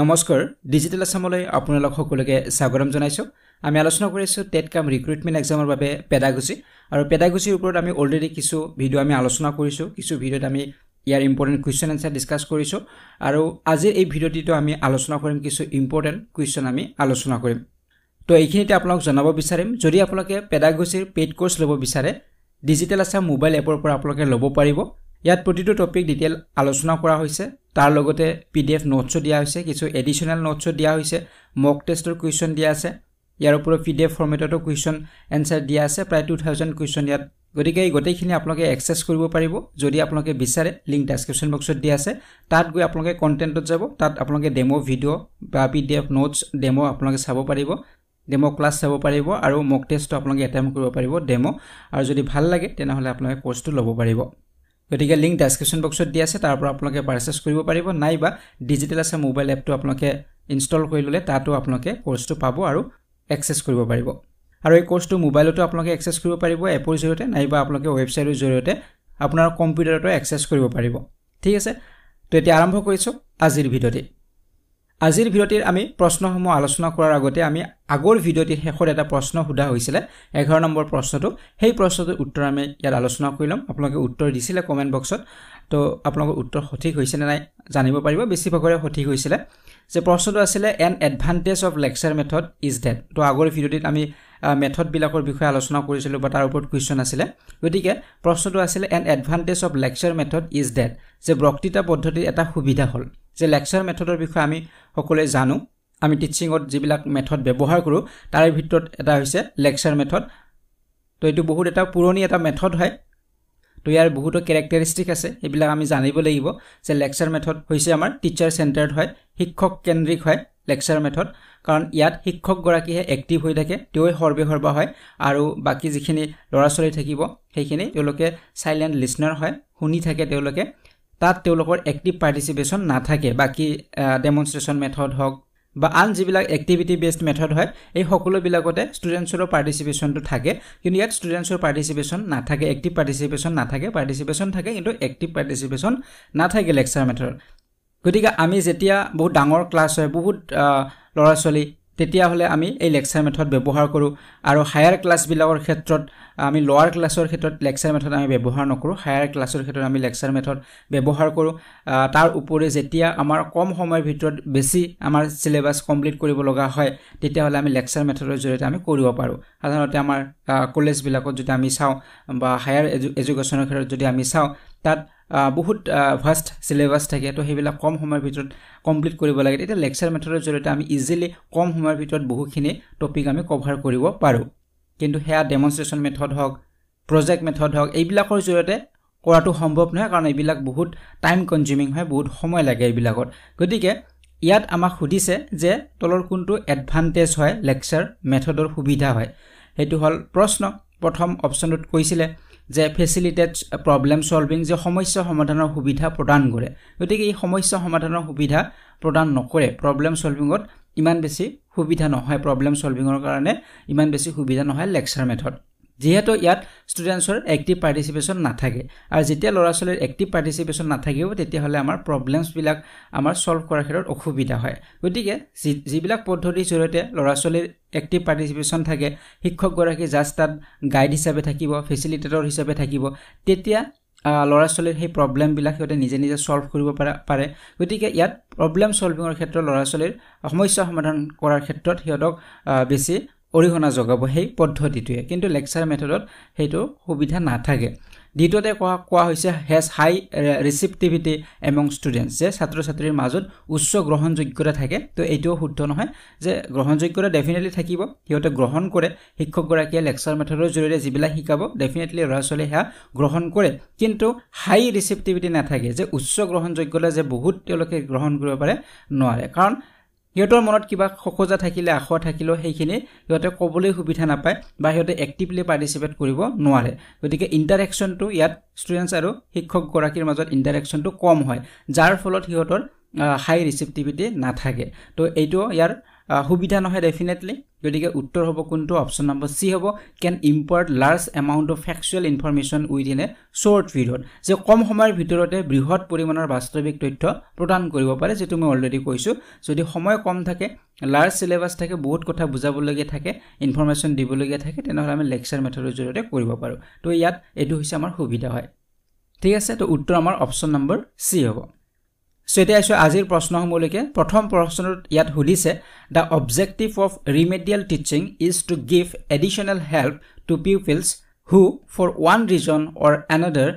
নমস্কাৰ ডিজিটেল আছামলৈ আপোনালোক সকলোকে স্বাগতম জনাইছোঁ আমি আলোচনা কৰি আছোঁ টেট কাম ৰিক্ৰুইটমেণ্ট এক্সামৰ বাবে পেডাগজি আৰু পেডাগজিৰ ওপৰত আমি অলৰেডি কিছু ভিডিঅ' আমি আলোচনা কৰিছোঁ কিছু ভিডিঅ'ত আমি ইয়াৰ ইম্পৰ্টেণ্ট কুৱেশ্যন এনচাৰ ডিছকাছ কৰিছোঁ আৰু আজিৰ এই ভিডিঅ'টিতো আমি আলোচনা কৰিম কিছু ইম্পৰ্টেণ্ট কুৱেশ্যন আমি আলোচনা কৰিম তো এইখিনিতে আপোনালোক জনাব বিচাৰিম যদি আপোনালোকে পেডাগজিৰ পেইড কৰ্চ ল'ব বিচাৰে ডিজিটেল আছাম মোবাইল এপৰ পৰা আপোনালোকে ল'ব পাৰিব ইয়াত প্ৰতিটো টপিক ডিটেইল আলোচনা কৰা হৈছে তাৰ লগতে পি ডি এফ নোটছো দিয়া হৈছে কিছু এডিশ্যনেল নোটছো দিয়া হৈছে মক টেষ্টৰ কুৱেশ্যন দিয়া আছে ইয়াৰ ওপৰত পি ডি এফ ফৰ্মেটতো কুৱেশ্যন এনচাৰ দিয়া আছে প্ৰায় টু থাউজেণ্ড কুৱেশ্যন ইয়াত গতিকে এই গোটেইখিনি আপোনালোকে এক্সেছ কৰিব পাৰিব যদি আপোনালোকে বিচাৰে লিংক ডেছক্ৰিপশ্যন বক্সত দিয়া আছে তাত গৈ আপোনালোকে কণ্টেণ্টত যাব তাত আপোনালোকে ডেম' ভিডিঅ' বা P D F notes demo' আপোনালোকে চাব পাৰিব ডেম' ক্লাছ চাব পাৰিব আৰু মক টেষ্টটো আপোনালোকে এটেম্প কৰিব পাৰিব ডেম' আৰু যদি ভাল লাগে তেনেহ'লে আপোনালোকে ক'ৰ্চটো ল'ব পাৰিব গতিকে লিংক ডেছক্ৰিপশ্যন বক্সত দি আছে তাৰ পৰা আপোনালোকে পাৰ্চেছ কৰিব পাৰিব নাইবা ডিজিটেল আছে মোবাইল এপটো আপোনালোকে ইনষ্টল কৰি ল'লে তাতো আপোনালোকে ক'ৰ্চটো পাব আৰু এক্সেছ কৰিব পাৰিব আৰু এই কৰ্চটো মোবাইলতো আপোনালোকে এক্সেছ কৰিব পাৰিব এপৰ জৰিয়তে নাইবা আপোনালোকে ৱেবছাইটৰ জৰিয়তে আপোনাৰ কম্পিউটাৰতো এক্সেছ কৰিব পাৰিব ঠিক আছে তো এতিয়া আৰম্ভ কৰিছোঁ আজিৰ ভিডিঅ'তেই আজিৰ ভিডিঅ'টিৰ আমি প্ৰশ্নসমূহ আলোচনা কৰাৰ আগতে আমি আগৰ ভিডিঅ'টিৰ শেষত এটা প্ৰশ্ন সোধা হৈছিলে এঘাৰ নম্বৰ প্ৰশ্নটো সেই প্ৰশ্নটোৰ উত্তৰ আমি ইয়াত আলোচনা কৰি ল'ম আপোনালোকে উত্তৰ দিছিলে কমেণ্ট বক্সত তো আপোনালোকৰ উত্তৰ সঠিক হৈছেনে নাই জানিব পাৰিব বেছিভাগৰে সঠিক হৈছিলে যে প্ৰশ্নটো আছিলে an advantage of lecture method is that তো আগৰ ভিডিঅ'টিত আমি মেথডবিলাকৰ বিষয়ে আলোচনা কৰিছিলোঁ বা তাৰ ওপৰত কুৱেশ্যন আছিলে গতিকে প্ৰশ্নটো আছিলে an advantage of lecture method is that যে বক্তৃতা পদ্ধতিৰ এটা সুবিধা হ'ল যে লেকচাৰ মেথডৰ বিষয়ে আমি সকলোৱে জানো আমি টিচিঙত যিবিলাক মেথড ব্যৱহাৰ কৰোঁ তাৰে ভিতৰত এটা হৈছে লেকচাৰ মেথড তো এইটো বহুত এটা পুৰণি এটা মেথড হয় তো ইয়াৰ বহুতো কেৰেক্টাৰিষ্টিক আছে সেইবিলাক আমি জানিব লাগিব যে লেকচাৰ মেথড হৈছে আমাৰ টিচাৰ চেণ্টাৰ্ড হয় শিক্ষক কেন্দ্ৰিক হয় লেকচাৰ মেথড কাৰণ ইয়াত শিক্ষকগৰাকীহে এক্টিভ হৈ থাকে সৰ্বে সৰ্বেসৰ্বা হয় আৰু বাকী যিখিনি ল'ৰা ছোৱালী থাকিব সেইখিনি তেওঁলোকে চাইলেণ্ট লিচনাৰ হয় শুনি থাকে তেওঁলোকে তাত তেওঁলোকৰ এক্টিভ পাৰ্টিচিপেশ্যন নাথাকে বাকী ডেমনষ্ট্ৰেশ্যন মেথড হওক বা আন যিবিলাক এক্টিভিটি বেছড মেথড হয় এই সকলোবিলাকতে ষ্টুডেণ্টছৰ পাৰ্টিচিপেশ্যনটো থাকে কিন্তু ইয়াত ষ্টুডেণ্টছৰ পাৰ্টিচিপেশ্যন নাথাকে এক্টিভ পাৰ্টিচিপেশ্যন নাথাকে পাৰ্টিচিপেশ্যন থাকে কিন্তু এক্টিভ পাৰ্টিচিপেশ্যন নাথাকে লেকচাৰ মেথডত গতিকে আমি যেতিয়া বহুত ডাঙৰ ক্লাছ হয় বহুত ল'ৰা ছোৱালী তেতিয়াহ'লে আমি এই লেকচাৰ মেথড ব্যৱহাৰ কৰোঁ আৰু হায়াৰ ক্লাছবিলাকৰ ক্ষেত্ৰত আমি লোৱাৰ ক্লাছৰ ক্ষেত্ৰত লেকচাৰ মেথড আমি ব্যৱহাৰ নকৰোঁ হায়াৰ ক্লাছৰ ক্ষেত্ৰত আমি লেকচাৰ মেথড ব্যৱহাৰ কৰোঁ তাৰ উপৰি যেতিয়া আমাৰ কম সময়ৰ ভিতৰত বেছি আমাৰ চিলেবাছ কমপ্লিট কৰিব লগা হয় তেতিয়াহ'লে আমি লেকচাৰ মেথডৰ জৰিয়তে আমি কৰিব পাৰোঁ সাধাৰণতে আমাৰ কলেজবিলাকত যদি আমি চাওঁ বা হায়াৰ এজু এডুকেশ্যনৰ ক্ষেত্ৰত যদি আমি চাওঁ তাত বহুত ভাষ্ট চিলেবাছ থাকে তো সেইবিলাক কম সময়ৰ ভিতৰত কমপ্লিট কৰিব লাগে তেতিয়া লেকচাৰ মেথডৰ জৰিয়তে আমি ইজিলি কম সময়ৰ ভিতৰত বহুখিনি টপিক আমি কভাৰ কৰিব পাৰোঁ কিন্তু সেয়া ডেমনষ্ট্ৰেশ্যন মেথড হওক প্ৰজেক্ট মেথড হওক এইবিলাকৰ জৰিয়তে কৰাটো সম্ভৱ নহয় কাৰণ এইবিলাক বহুত টাইম কনজিউমিং হয় বহুত সময় লাগে এইবিলাকত গতিকে ইয়াত আমাক সুধিছে যে তলৰ কোনটো এডভান্টেজ হয় লেকচাৰ মেথডৰ সুবিধা হয় সেইটো হ'ল প্ৰশ্ন প্ৰথম অপশ্যনটোত কৈছিলে যে ফেচিলিটেট প্ৰব্লেম চলভিং যে সমস্যা সমাধানৰ সুবিধা প্ৰদান কৰে গতিকে এই সমস্যা সমাধানৰ সুবিধা প্ৰদান নকৰে প্ৰব্লেম চলভিঙত ইমান বেছি সুবিধা নহয় প্ৰব্লেম চলভিঙৰ কাৰণে ইমান বেছি সুবিধা নহয় লেকচাৰ মেথড যিহেতু ইয়াত ষ্টুডেণ্টছৰ এক্টিভ পাৰ্টিচিপেশ্যন নাথাকে আৰু যেতিয়া ল'ৰা ছোৱালীৰ এক্টিভ পাৰ্টিচিপেশ্যন নাথাকিব তেতিয়াহ'লে আমাৰ প্ৰব্লেমছবিলাক আমাৰ ছল্ভ কৰাৰ ক্ষেত্ৰত অসুবিধা হয় গতিকে যি যিবিলাক পদ্ধতিৰ জৰিয়তে ল'ৰা ছোৱালীৰ এক্টিভ পাৰ্টিচিপেশ্যন থাকে শিক্ষকগৰাকী জাষ্ট তাত গাইড হিচাপে থাকিব ফেচিলিটেটৰ হিচাপে থাকিব তেতিয়া ল'ৰা ছোৱালীৰ সেই প্ৰব্লেমবিলাক সিহঁতে নিজে নিজে ছল্ভ কৰিব পাৰে পাৰে গতিকে ইয়াত প্ৰব্লেম ছল্ভিঙৰ ক্ষেত্ৰত ল'ৰা ছোৱালীৰ সমস্যা সমাধান কৰাৰ ক্ষেত্ৰত সিহঁতক বেছি অৰিহণা যোগাব সেই পদ্ধতিটোৱে কিন্তু লেকচাৰ মেথডত সেইটো সুবিধা নাথাকে দ্বিতীয়তে কোৱা কোৱা হৈছে has high receptivity among students যে ছাত্ৰ ছাত্ৰীৰ মাজত উচ্চ গ্ৰহণযোগ্যতা থাকে তো এইটোও শুদ্ধ নহয় যে গ্ৰহণযোগ্যতা ডেফিনেটলি থাকিব সিহঁতে গ্ৰহণ কৰে শিক্ষকগৰাকীয়ে লেকচাৰ মেথডৰ জৰিয়তে যিবিলাক শিকাব ডেফিনেটলি ল'ৰা ছোৱালীয়ে সেয়া গ্ৰহণ কৰে কিন্তু হাই ৰিচিপ্টিভিটি নাথাকে যে উচ্চ গ্ৰহণযোগ্যতা যে বহুত তেওঁলোকে গ্ৰহণ কৰিব পাৰে নোৱাৰে কাৰণ সিহঁতৰ মনত কিবা সখোজা থাকিলে আখৰ থাকিলেও সেইখিনি সিহঁতে ক'বলৈ সুবিধা নাপায় বা সিহঁতে এক্টিভলি পাৰ্টিচিপেট কৰিব নোৱাৰে গতিকে ইণ্টাৰেকশ্যনটো ইয়াত ষ্টুডেণ্টছ আৰু শিক্ষকগৰাকীৰ মাজত ইণ্টাৰেকশ্যনটো কম হয় যাৰ ফলত সিহঁতৰ হাই ৰিচিপ্টিভিটি নাথাকে তো এইটো ইয়াৰ সুবিধা নহয় ডেফিনেটলি গতিকে উত্তৰ হ'ব কোনটো অপশ্যন নম্বৰ চি হ'ব can impart large amount of factual information within a short period যে কম সময়ৰ ভিতৰতে বৃহৎ পৰিমাণৰ বাস্তৱিক তথ্য প্ৰদান কৰিব পাৰে যিটো মই অলৰেডি কৈছোঁ যদি সময় কম থাকে লাৰ্জ চিলেবাছ থাকে বহুত কথা বুজাবলগীয়া থাকে ইনফৰমেশ্যন দিবলগীয়া থাকে তেনেহ'লে আমি লেকচাৰ মেথডৰ জৰিয়তে কৰিব পাৰোঁ তো ইয়াত এইটো হৈছে আমাৰ সুবিধা হয় ঠিক আছে তো উত্তৰ আমাৰ অপশ্যন নম্বৰ চি হ'ব চ' এতিয়া আছোঁ আজিৰ প্ৰশ্নসমূহলৈকে প্ৰথম প্ৰশ্নটোত ইয়াত সুধিছে the objective of remedial teaching is to give additional help to pupils who for one reason or another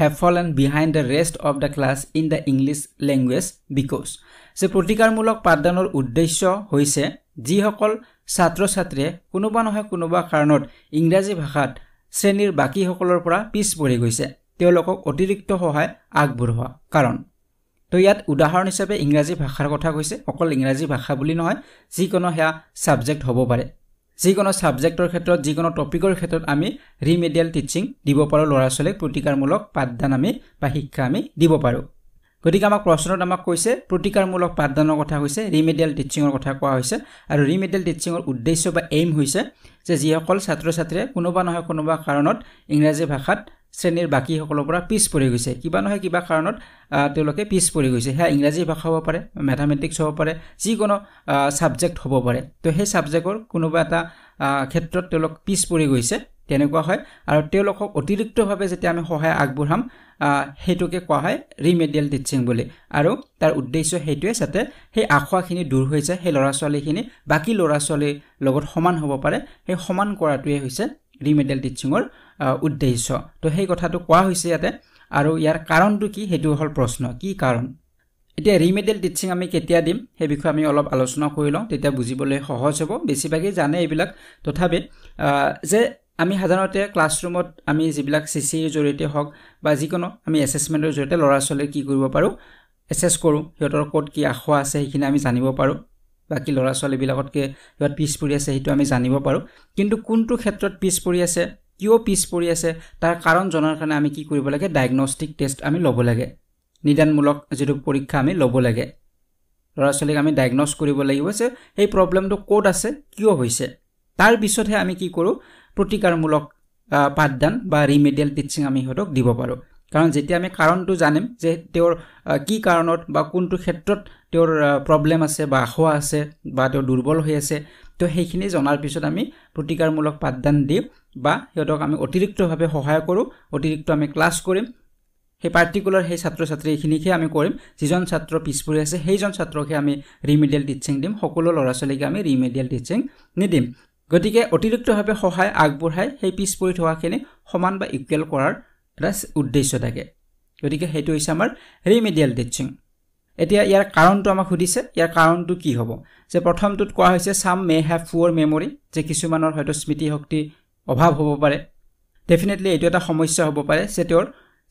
have fallen behind the rest of the class in the English language because যে প্ৰতিকাৰমূলক পাঠদানৰ উদ্দেশ্য হৈছে যিসকল ছাত্ৰ ছাত্ৰীয়ে কোনোবা নহয় কোনোবা কাৰণত ইংৰাজী ভাষাত শ্ৰেণীৰ বাকীসকলৰ পৰা পিছ পৰি গৈছে তেওঁলোকক অতিৰিক্ত সহায় আগবঢ়োৱা কাৰণ তো ইয়াত উদাহৰণ হিচাপে ইংৰাজী ভাষাৰ কথা কৈছে অকল ইংৰাজী ভাষা বুলি নহয় যিকোনো সেয়া ছাবজেক্ট হ'ব পাৰে যিকোনো ছাবজেক্টৰ ক্ষেত্ৰত যিকোনো টপিকৰ ক্ষেত্ৰত আমি ৰিমেডিয়েল টিচিং দিব পাৰোঁ ল'ৰা ছোৱালীক প্ৰতিকাৰমূলক পাঠদান আমি বা শিক্ষা আমি দিব পাৰোঁ গতিকে আমাক প্ৰশ্নত আমাক কৈছে প্ৰতিকাৰমূলক পাঠদানৰ কথা হৈছে ৰিমেডিয়েল টিচিঙৰ কথা কোৱা হৈছে আৰু ৰিমেডিয়েল টিচিঙৰ উদ্দেশ্য বা এইম হৈছে যে যিসকল ছাত্ৰ ছাত্ৰীয়ে কোনোবা নহয় কোনোবা কাৰণত ইংৰাজী ভাষাত শ্ৰেণীৰ বাকীসকলৰ পৰা পিছ পৰি গৈছে কিবা নহয় কিবা কাৰণত তেওঁলোকে পিছ পৰি গৈছে সেয়া ইংৰাজী ভাষা হ'ব পাৰে মেথামেটিক্স হ'ব পাৰে যিকোনো ছাবজেক্ট হ'ব পাৰে তো সেই ছাবজেক্টৰ কোনোবা এটা ক্ষেত্ৰত তেওঁলোক পিছ পৰি গৈছে তেনেকুৱা হয় আৰু তেওঁলোকক অতিৰিক্তভাৱে যেতিয়া আমি সহায় আগবঢ়াম সেইটোকে কোৱা হয় ৰিমেডিয়েল টিচিং বুলি আৰু তাৰ উদ্দেশ্য সেইটোৱে যাতে সেই আখোৱাখিনি দূৰ হৈ যায় সেই ল'ৰা ছোৱালীখিনি বাকী ল'ৰা ছোৱালীৰ লগত সমান হ'ব পাৰে সেই সমান কৰাটোৱে হৈছে ৰিমেডিয়েল টিচিঙৰ উদ্দেশ্য তো সেই কথাটো কোৱা হৈছে ইয়াতে আৰু ইয়াৰ কাৰণটো কি সেইটো হ'ল প্ৰশ্ন কি কাৰণ এতিয়া ৰিমেডিয়েল টিচিং আমি কেতিয়া দিম সেই বিষয়ে আমি অলপ আলোচনা কৰি লওঁ তেতিয়া বুজিবলৈ সহজ হ'ব বেছিভাগেই জানে এইবিলাক তথাপি যে আমি সাধাৰণতে ক্লাছৰুমত আমি যিবিলাক চি চিৰ জৰিয়তে হওক বা যিকোনো আমি এছেছমেণ্টৰ জৰিয়তে ল'ৰা ছোৱালীয়ে কি কৰিব পাৰোঁ এছেছ কৰোঁ সিহঁতৰ ক'ত কি আখোৱা আছে সেইখিনি আমি জানিব পাৰোঁ বাকী ল'ৰা ছোৱালীবিলাকতকৈ সিহঁত পিছ পৰি আছে সেইটো আমি জানিব পাৰোঁ কিন্তু কোনটো ক্ষেত্ৰত পিছ পৰি আছে কিয় পিছ পৰি আছে তাৰ কাৰণ জনাৰ কাৰণে আমি কি কৰিব লাগে ডায়েগনষ্টিক টেষ্ট আমি ল'ব লাগে নিদানমূলক যিটো পৰীক্ষা আমি ল'ব লাগে ল'ৰা ছোৱালীক আমি ডায়েগন'জ কৰিব লাগিব যে সেই প্ৰব্লেমটো ক'ত আছে কিয় হৈছে তাৰ পিছতহে আমি কি কৰোঁ প্ৰতিকাৰমূলক পাঠদান বা ৰিমেডিয়েল টিচিং আমি সিহঁতক দিব পাৰোঁ কাৰণ যেতিয়া আমি কাৰণটো জানিম যে তেওঁৰ কি কাৰণত বা কোনটো ক্ষেত্ৰত তেওঁৰ প্ৰব্লেম আছে বা আখোৱা আছে বা তেওঁ দুৰ্বল হৈ আছে তো সেইখিনি জনাৰ পিছত আমি প্ৰতিকাৰমূলক পাঠদান দি বা সিহঁতক আমি অতিৰিক্তভাৱে সহায় কৰোঁ অতিৰিক্ত আমি ক্লাছ কৰিম সেই পাৰ্টিকুলাৰ সেই ছাত্ৰ ছাত্ৰী এইখিনিকহে আমি কৰিম যিজন ছাত্ৰ পিছপৰি আছে সেইজন ছাত্ৰকহে আমি ৰিমিডিয়েল টিচিং দিম সকলো ল'ৰা ছোৱালীকে আমি ৰিমিডিয়েল টিচিং নিদিম গতিকে অতিৰিক্তভাৱে সহায় আগবঢ়াই সেই পিছ পৰি থকাখিনি সমান বা ইকুৱেল কৰাৰ এটা উদ্দেশ্য থাকে গতিকে সেইটো হৈছে আমাৰ ৰিমিডিয়েল টিচিং এতিয়া ইয়াৰ কাৰণটো আমাক সুধিছে ইয়াৰ কাৰণটো কি হ'ব যে প্ৰথমটোত কোৱা হৈছে চাম মে হেভ ফুৱৰ মেমৰি যে কিছুমানৰ হয়তো স্মৃতিশক্তি অভাৱ হ'ব পাৰে ডেফিনেটলি এইটো এটা সমস্যা হ'ব পাৰে যে তেওঁৰ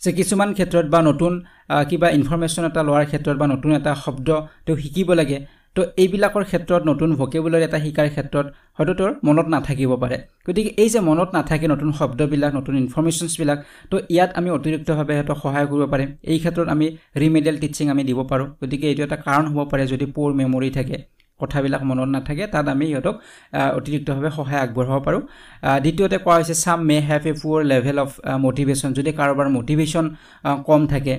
যে কিছুমান ক্ষেত্ৰত বা নতুন কিবা ইনফৰ্মেশ্যন এটা লোৱাৰ ক্ষেত্ৰত বা নতুন এটা শব্দ তেওঁ শিকিব লাগে তো এইবিলাকৰ ক্ষেত্ৰত নতুন ভকেবুলাৰ এটা শিকাৰ ক্ষেত্ৰত হয়তো তেওঁৰ মনত নাথাকিব পাৰে গতিকে এই যে মনত নাথাকে নতুন শব্দবিলাক নতুন ইনফৰ্মেশ্যনছবিলাক তো ইয়াত আমি অতিৰিক্তভাৱে সিহঁতক সহায় কৰিব পাৰিম এই ক্ষেত্ৰত আমি ৰিমেডিয়েল টিচিং আমি দিব পাৰোঁ গতিকে এইটো এটা কাৰণ হ'ব পাৰে যদি প'ৰ মেমৰি থাকে কথাবিলাক মনত নাথাকে তাত আমি সিহঁতক অতিৰিক্তভাৱে সহায় আগবঢ়াব পাৰোঁ দ্বিতীয়তে কোৱা হৈছে some may have a poor level of motivation যদি কাৰোবাৰ মটিভেশ্যন কম থাকে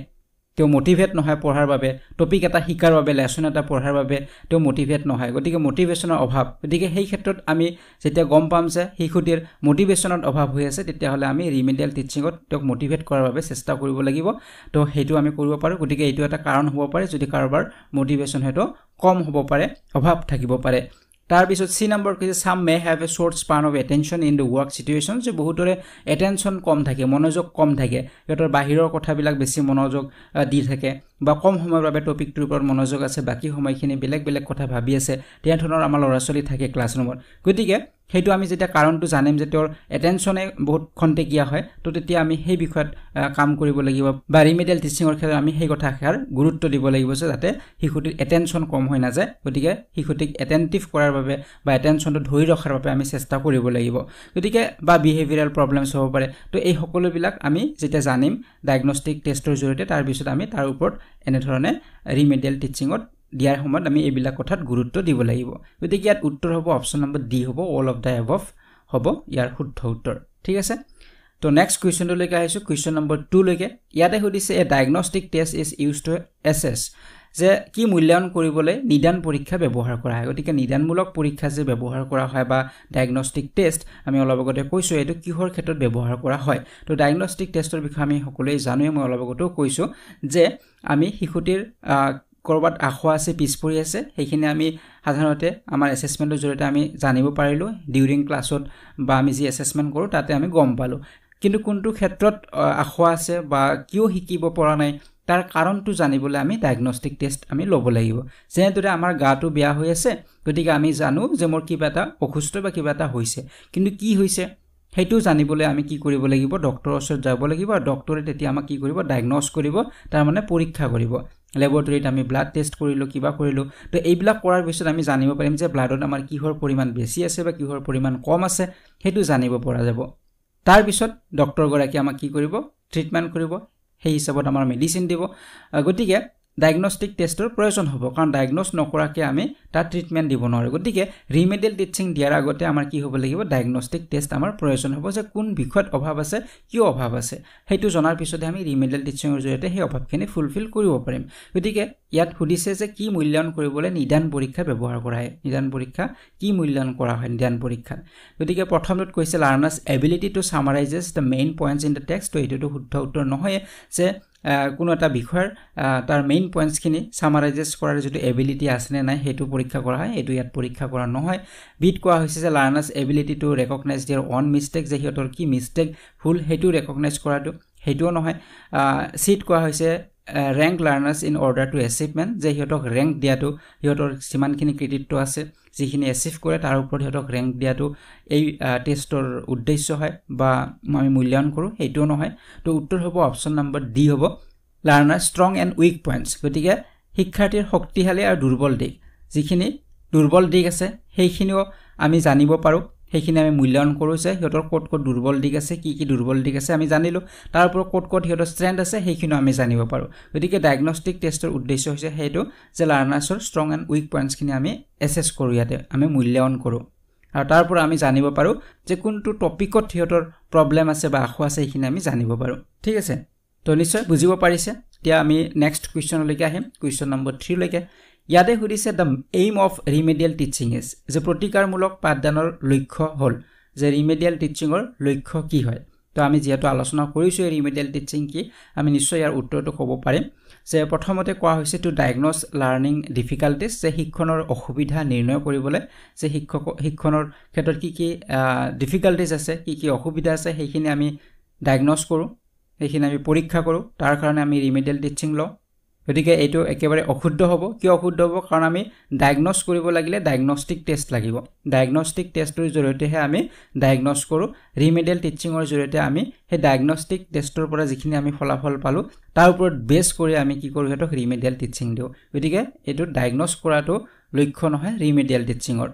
তেওঁ মটিভেট নহয় পঢ়াৰ বাবে টপিক এটা শিকাৰ বাবে লেচন এটা পঢ়াৰ বাবে তেওঁ মটিভেট নহয় গতিকে মটিভেশ্যনৰ অভাৱ গতিকে সেই ক্ষেত্ৰত আমি যেতিয়া গম পাম যে শিশুটিৰ মটিভেশ্যনত অভাৱ হৈ আছে তেতিয়াহ'লে আমি ৰিমেডিয়েল টিচিঙত তেওঁক মটিভেট কৰাৰ বাবে চেষ্টা কৰিব লাগিব তো সেইটো আমি কৰিব পাৰোঁ গতিকে এইটো এটা কাৰণ হ'ব পাৰে যদি কাৰোবাৰ মটিভেশ্যন সেইটো কম হ'ব পাৰে অভাৱ থাকিব পাৰে তাৰপিছত চি নম্বৰ কৈছে some may have a short span of attention in the work situation যে বহুতৰে এটেনশ্যন কম থাকে মনোযোগ কম থাকে সিহঁতৰ বাহিৰৰ কথাবিলাক বেছি মনোযোগ দি থাকে বা কম সময়ৰ বাবে টপিকটোৰ ওপৰত মনোযোগ আছে বাকী সময়খিনি বেলেগ বেলেগ কথা ভাবি আছে তেনেধৰণৰ আমাৰ ল'ৰা ছোৱালী থাকে ক্লাছৰুমত গতিকে সেইটো আমি যেতিয়া কাৰণটো জানিম যে তেওঁৰ এটেনশ্যনে বহুত খন্তেকীয়া হয় তো তেতিয়া আমি সেই বিষয়ত কাম কৰিব লাগিব বা ৰিমিডিয়েল টিচিঙৰ ক্ষেত্ৰত আমি সেই কথাষাৰ গুৰুত্ব দিব লাগিব যে যাতে শিশুটিৰ এটেনশ্যন কম হৈ নাযায় গতিকে শিশুটিক এটেণ্টিভ কৰাৰ বাবে বা এটেনশ্যনটো ধৰি ৰখাৰ বাবে আমি চেষ্টা কৰিব লাগিব গতিকে বা বিহেভিয়াৰেল প্ৰব্লেমছ হ'ব পাৰে তো এই সকলোবিলাক আমি যেতিয়া জানিম ডায়েগনষ্টিক টেষ্টৰ জৰিয়তে তাৰপিছত আমি তাৰ ওপৰত এনেধৰণে ৰিমেডিয়েল টিচিঙত দিয়াৰ সময়ত আমি এইবিলাক কথাত গুৰুত্ব দিব লাগিব গতিকে ইয়াত উত্তৰ হ'ব অপশ্যন নম্বৰ ডি হ'ব অল অফ দ্য এভ হ'ব ইয়াৰ শুদ্ধ উত্তৰ ঠিক আছে তো নেক্সট কুৱেশ্যনটোলৈকে আহিছোঁ কুৱেশ্যন নম্বৰ টুলৈকে ইয়াতে সুধিছে a diagnostic test is use to assess যে কি মূল্যায়ন কৰিবলৈ নিদান পৰীক্ষা ব্যৱহাৰ কৰা হয় গতিকে নিদানমূলক পৰীক্ষা যে ব্যৱহাৰ কৰা হয় বা ডায়েগনষ্টিক টেষ্ট আমি অলপ আগতে কৈছোঁ এইটো কিহৰ ক্ষেত্ৰত ব্যৱহাৰ কৰা হয় তো ডায়েগনষ্টিক টেষ্টৰ বিষয়ে আমি সকলোৱে জানোৱে মই অলপ আগতেও কৈছোঁ যে আমি শিশুটিৰ ক'ৰবাত আখোৱা আছে পিছ পৰি আছে সেইখিনি আমি সাধাৰণতে আমাৰ এছেচমেণ্টৰ জৰিয়তে আমি জানিব পাৰিলোঁ ডিউৰিং ক্লাছত বা আমি যি এছেচমেণ্ট কৰোঁ তাতে আমি গম পালোঁ কিন্তু কোনটো ক্ষেত্ৰত আখোৱা আছে বা কিয় শিকিব পৰা নাই তাৰ কাৰণটো জানিবলৈ আমি ডায়েগনষ্টিক টেষ্ট আমি ল'ব লাগিব যেনেদৰে আমাৰ গাটো বেয়া হৈ আছে গতিকে আমি জানো যে মোৰ কিবা এটা অসুস্থ বা কিবা এটা হৈছে কিন্তু কি হৈছে সেইটো জানিবলৈ আমি কি কৰিব লাগিব ডক্টৰৰ ওচৰত যাব লাগিব আৰু ডক্টৰে তেতিয়া আমাক কি কৰিব ডায়েগনজ কৰিব তাৰমানে পৰীক্ষা কৰিব লেবৰেটৰীত আমি ব্লাড টেষ্ট কৰিলোঁ কিবা কৰিলোঁ তো এইবিলাক কৰাৰ পিছত আমি জানিব পাৰিম যে ব্লাডত আমাৰ কিহৰ পৰিমাণ বেছি আছে বা কিহৰ পৰিমাণ কম আছে সেইটো জানিব পৰা যাব তাৰপিছত ডক্টৰগৰাকীয়ে আমাক কি কৰিব ট্ৰিটমেণ্ট কৰিব সেই হিচাপত আমাৰ মেডিচিন দিব গতিকে ডায়েগনষ্টিক টেষ্টৰ প্ৰয়োজন হ'ব কাৰণ ডায়েগনষ্ট নকৰাকৈ আমি তাত ট্ৰিটমেণ্ট দিব নোৱাৰোঁ গতিকে ৰিমেডিয়েল টিচিং দিয়াৰ আগতে আমাৰ কি হ'ব লাগিব ডায়েগনষ্টিক টেষ্ট আমাৰ প্ৰয়োজন হ'ব যে কোন বিষয়ত অভাৱ আছে কিয় অভাৱ আছে সেইটো জনাৰ পিছতে আমি ৰিমেডিয়েল টিচিঙৰ জৰিয়তে সেই অভাৱখিনি ফুলফিল কৰিব পাৰিম গতিকে ইয়াত সুধিছে যে কি মূল্যায়ন কৰিবলৈ নিদান পৰীক্ষা ব্যৱহাৰ কৰা হয় নিদান পৰীক্ষা কি মূল্যায়ন কৰা হয় নিদান পৰীক্ষাত গতিকে প্ৰথমটোত কৈছে learners ability to summarizes the main points in the text ত' এইটোতো শুদ্ধ উত্তৰ নহয় যে কোনো এটা বিষয়ৰ তাৰ মেইন পইণ্টছখিনি চামাৰাইজেচ কৰাৰ যিটো এবিলিটি আছেনে নাই সেইটো পৰীক্ষা কৰা হয় এইটো ইয়াত পৰীক্ষা কৰা নহয় বিট কোৱা হৈছে যে learners ability to recognize their own mistake যে সিহঁতৰ কি মিষ্টেক ভুল সেইটো ৰেকগনাইজ কৰাটো সেইটোও নহয় চিট কোৱা হৈছে rank learners in order to achievement যে সিহঁতক ৰেংক দিয়াটো সিহঁতৰ যিমানখিনি কৃতিত্ব আছে যিখিনি এচিভ কৰে তাৰ ওপৰত সিহঁতক ৰেংক দিয়াটো এই টেষ্টৰ উদ্দেশ্য হয় বা আমি মূল্যায়ন কৰোঁ সেইটোও নহয় তো উত্তৰ হ'ব অপশ্যন নম্বৰ ডি হ'ব learner strong and weak points গতিকে শিক্ষাৰ্থীৰ শক্তিশালী আৰু দুৰ্বল দিশ যিখিনি দুৰ্বল দিশ আছে সেইখিনিও আমি জানিব পাৰোঁ সেইখিনি আমি মূল্যায়ন কৰোঁ যে সিহঁতৰ ক'ত ক'ত দুৰ্বল দিশ আছে কি কি দুৰ্বল দিশ আছে আমি জানিলোঁ তাৰ ওপৰত ক'ত ক'ত সিহঁতৰ ষ্ট্ৰেণ্ড আছে সেইখিনিও আমি জানিব পাৰোঁ গতিকে ডায়েগনষ্টিক টেষ্টৰ উদ্দেশ্য হৈছে সেইটো যে লাৰ্ণাৰ্ছৰ ষ্ট্ৰং এণ্ড উইক পইণ্টছখিনি আমি এছেছ কৰোঁ ইয়াতে আমি মূল্যায়ন কৰোঁ আৰু তাৰ পৰা আমি জানিব পাৰোঁ যে কোনটো টপিকত সিহঁতৰ প্ৰব্লেম আছে বা আশু আছে সেইখিনি আমি জানিব পাৰোঁ ঠিক আছে তো নিশ্চয় বুজিব পাৰিছে এতিয়া আমি নেক্সট কুৱেশ্যনলৈকে আহিম কুৱেশ্যন নম্বৰ থ্ৰীলৈকে ইয়াতে সুধিছে the aim of remedial teaching is যে প্ৰতিকাৰমূলক পাঠদানৰ লক্ষ্য হ'ল যে ৰিমেডিয়েল টিচিঙৰ লক্ষ্য কি হয় তো আমি যিহেতু আলোচনা কৰিছোঁ এই ৰিমেডিয়েল টিচিং কি আমি নিশ্চয় ইয়াৰ উত্তৰটো ক'ব পাৰিম যে প্ৰথমতে কোৱা হৈছে টু ডায়েগনজ লাৰ্ণিং ডিফিকাল্টিজ যে শিক্ষণৰ অসুবিধা নিৰ্ণয় কৰিবলৈ যে শিক্ষক শিক্ষণৰ ক্ষেত্ৰত কি কি ডিফিকাল্টিজ আছে কি কি অসুবিধা আছে সেইখিনি আমি ডায়েগনজ কৰোঁ সেইখিনি আমি পৰীক্ষা কৰোঁ তাৰ কাৰণে আমি ৰিমেডিয়েল টিচিং লওঁ গতিকে এইটো একেবাৰে অশুদ্ধ হ'ব কিয় অশুদ্ধ হ'ব কাৰণ আমি ডায়েগনজ কৰিব লাগিলে ডায়েগনষ্টিক টেষ্ট লাগিব ডায়েগনষ্টিক টেষ্টটোৰ জৰিয়তেহে আমি ডায়েগনজ কৰোঁ ৰিমেডিয়েল টিচিঙৰ জৰিয়তে আমি সেই ডায়েগনষ্টিক টেষ্টৰ পৰা যিখিনি আমি ফলাফল পালোঁ তাৰ ওপৰত বেছ কৰি আমি কি কৰোঁ সিহঁতক ৰিমেডিয়েল টিচিং দিওঁ গতিকে এইটো ডায়েগনজ কৰাটো লক্ষ্য নহয় ৰিমেডিয়েল টিচিঙৰ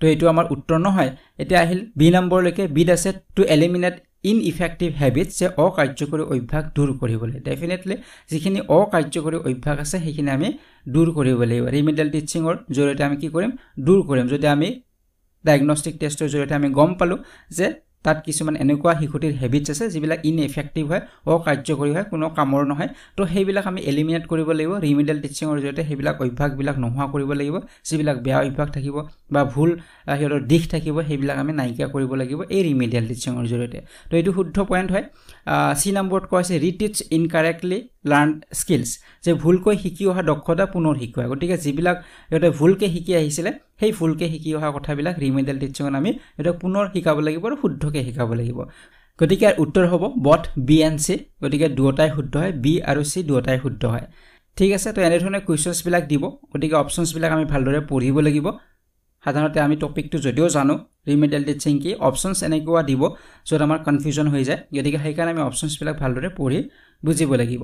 তো এইটো আমাৰ উত্তৰ নহয় এতিয়া আহিল বি নম্বৰলৈকে বিড আছে to eliminate ineffective habits যে অকাৰ্যকৰী অভ্যাস দূৰ কৰিবলৈ ডেফিনেটলি যিখিনি অকাৰ্যকৰী অভ্যাস আছে সেইখিনি আমি দূৰ কৰিব লাগিব ৰিমিডিয়েল টিচিঙৰ জৰিয়তে আমি কি কৰিম দূৰ কৰিম যদি আমি ডায়েগনষ্টিক টেষ্টৰ জৰিয়তে আমি গম পালোঁ যে তাত কিছুমান এনেকুৱা শিশুটিৰ হেবিটছ আছে যিবিলাক ইন ইনএফেক্টিভ হয় অকাৰ্যকৰী হয় কোনো কামৰ নহয় তো সেইবিলাক আমি এলিমিনেট কৰিব লাগিব ৰিমিডিয়েল টিচিঙৰ জৰিয়তে সেইবিলাক অভ্যাসবিলাক নোহোৱা কৰিব লাগিব যিবিলাক বেয়া অভ্যাস থাকিব বা ভুল সিহঁতৰ দিশ থাকিব সেইবিলাক আমি নাইকিয়া কৰিব লাগিব এই ৰিমিডিয়েল টিচিঙৰ জৰিয়তে তো এইটো শুদ্ধ পইণ্ট হয় চি নম্বৰত কোৱা হৈছে ৰিটিচ ইনকাৰেক্টলি লাৰ্ণ স্কিলছ যে ভুলকৈ শিকি অহা দক্ষতা পুনৰ শিকোৱা গতিকে যিবিলাক সিহঁতে ভুলকৈ শিকি আহিছিলে সেই ভুলকৈ শিকি অহা কথাবিলাক ৰিমেডিয়েল টিচিঙত আমি সিহঁতক পুনৰ শিকাব লাগিব আৰু শুদ্ধকৈ শিকাব লাগিব গতিকে উত্তৰ হ'ব বথ বি এণ্ড চি গতিকে দুয়োটাই শুদ্ধ হয় বি আৰু চি দুয়োটাই শুদ্ধ হয় ঠিক আছে তো এনেধৰণে কুৱেশ্যনছবিলাক দিব গতিকে অপশ্যনছবিলাক আমি ভালদৰে পঢ়িব লাগিব সাধাৰণতে আমি টপিকটো যদিও জানো ৰিমেডিয়েল টিচিং কি অপশ্যনছ এনেকুৱা দিব য'ত আমাৰ কনফিউজন হৈ যায় গতিকে সেইকাৰণে আমি অপশ্যনছবিলাক ভালদৰে পঢ়ি বুজিব লাগিব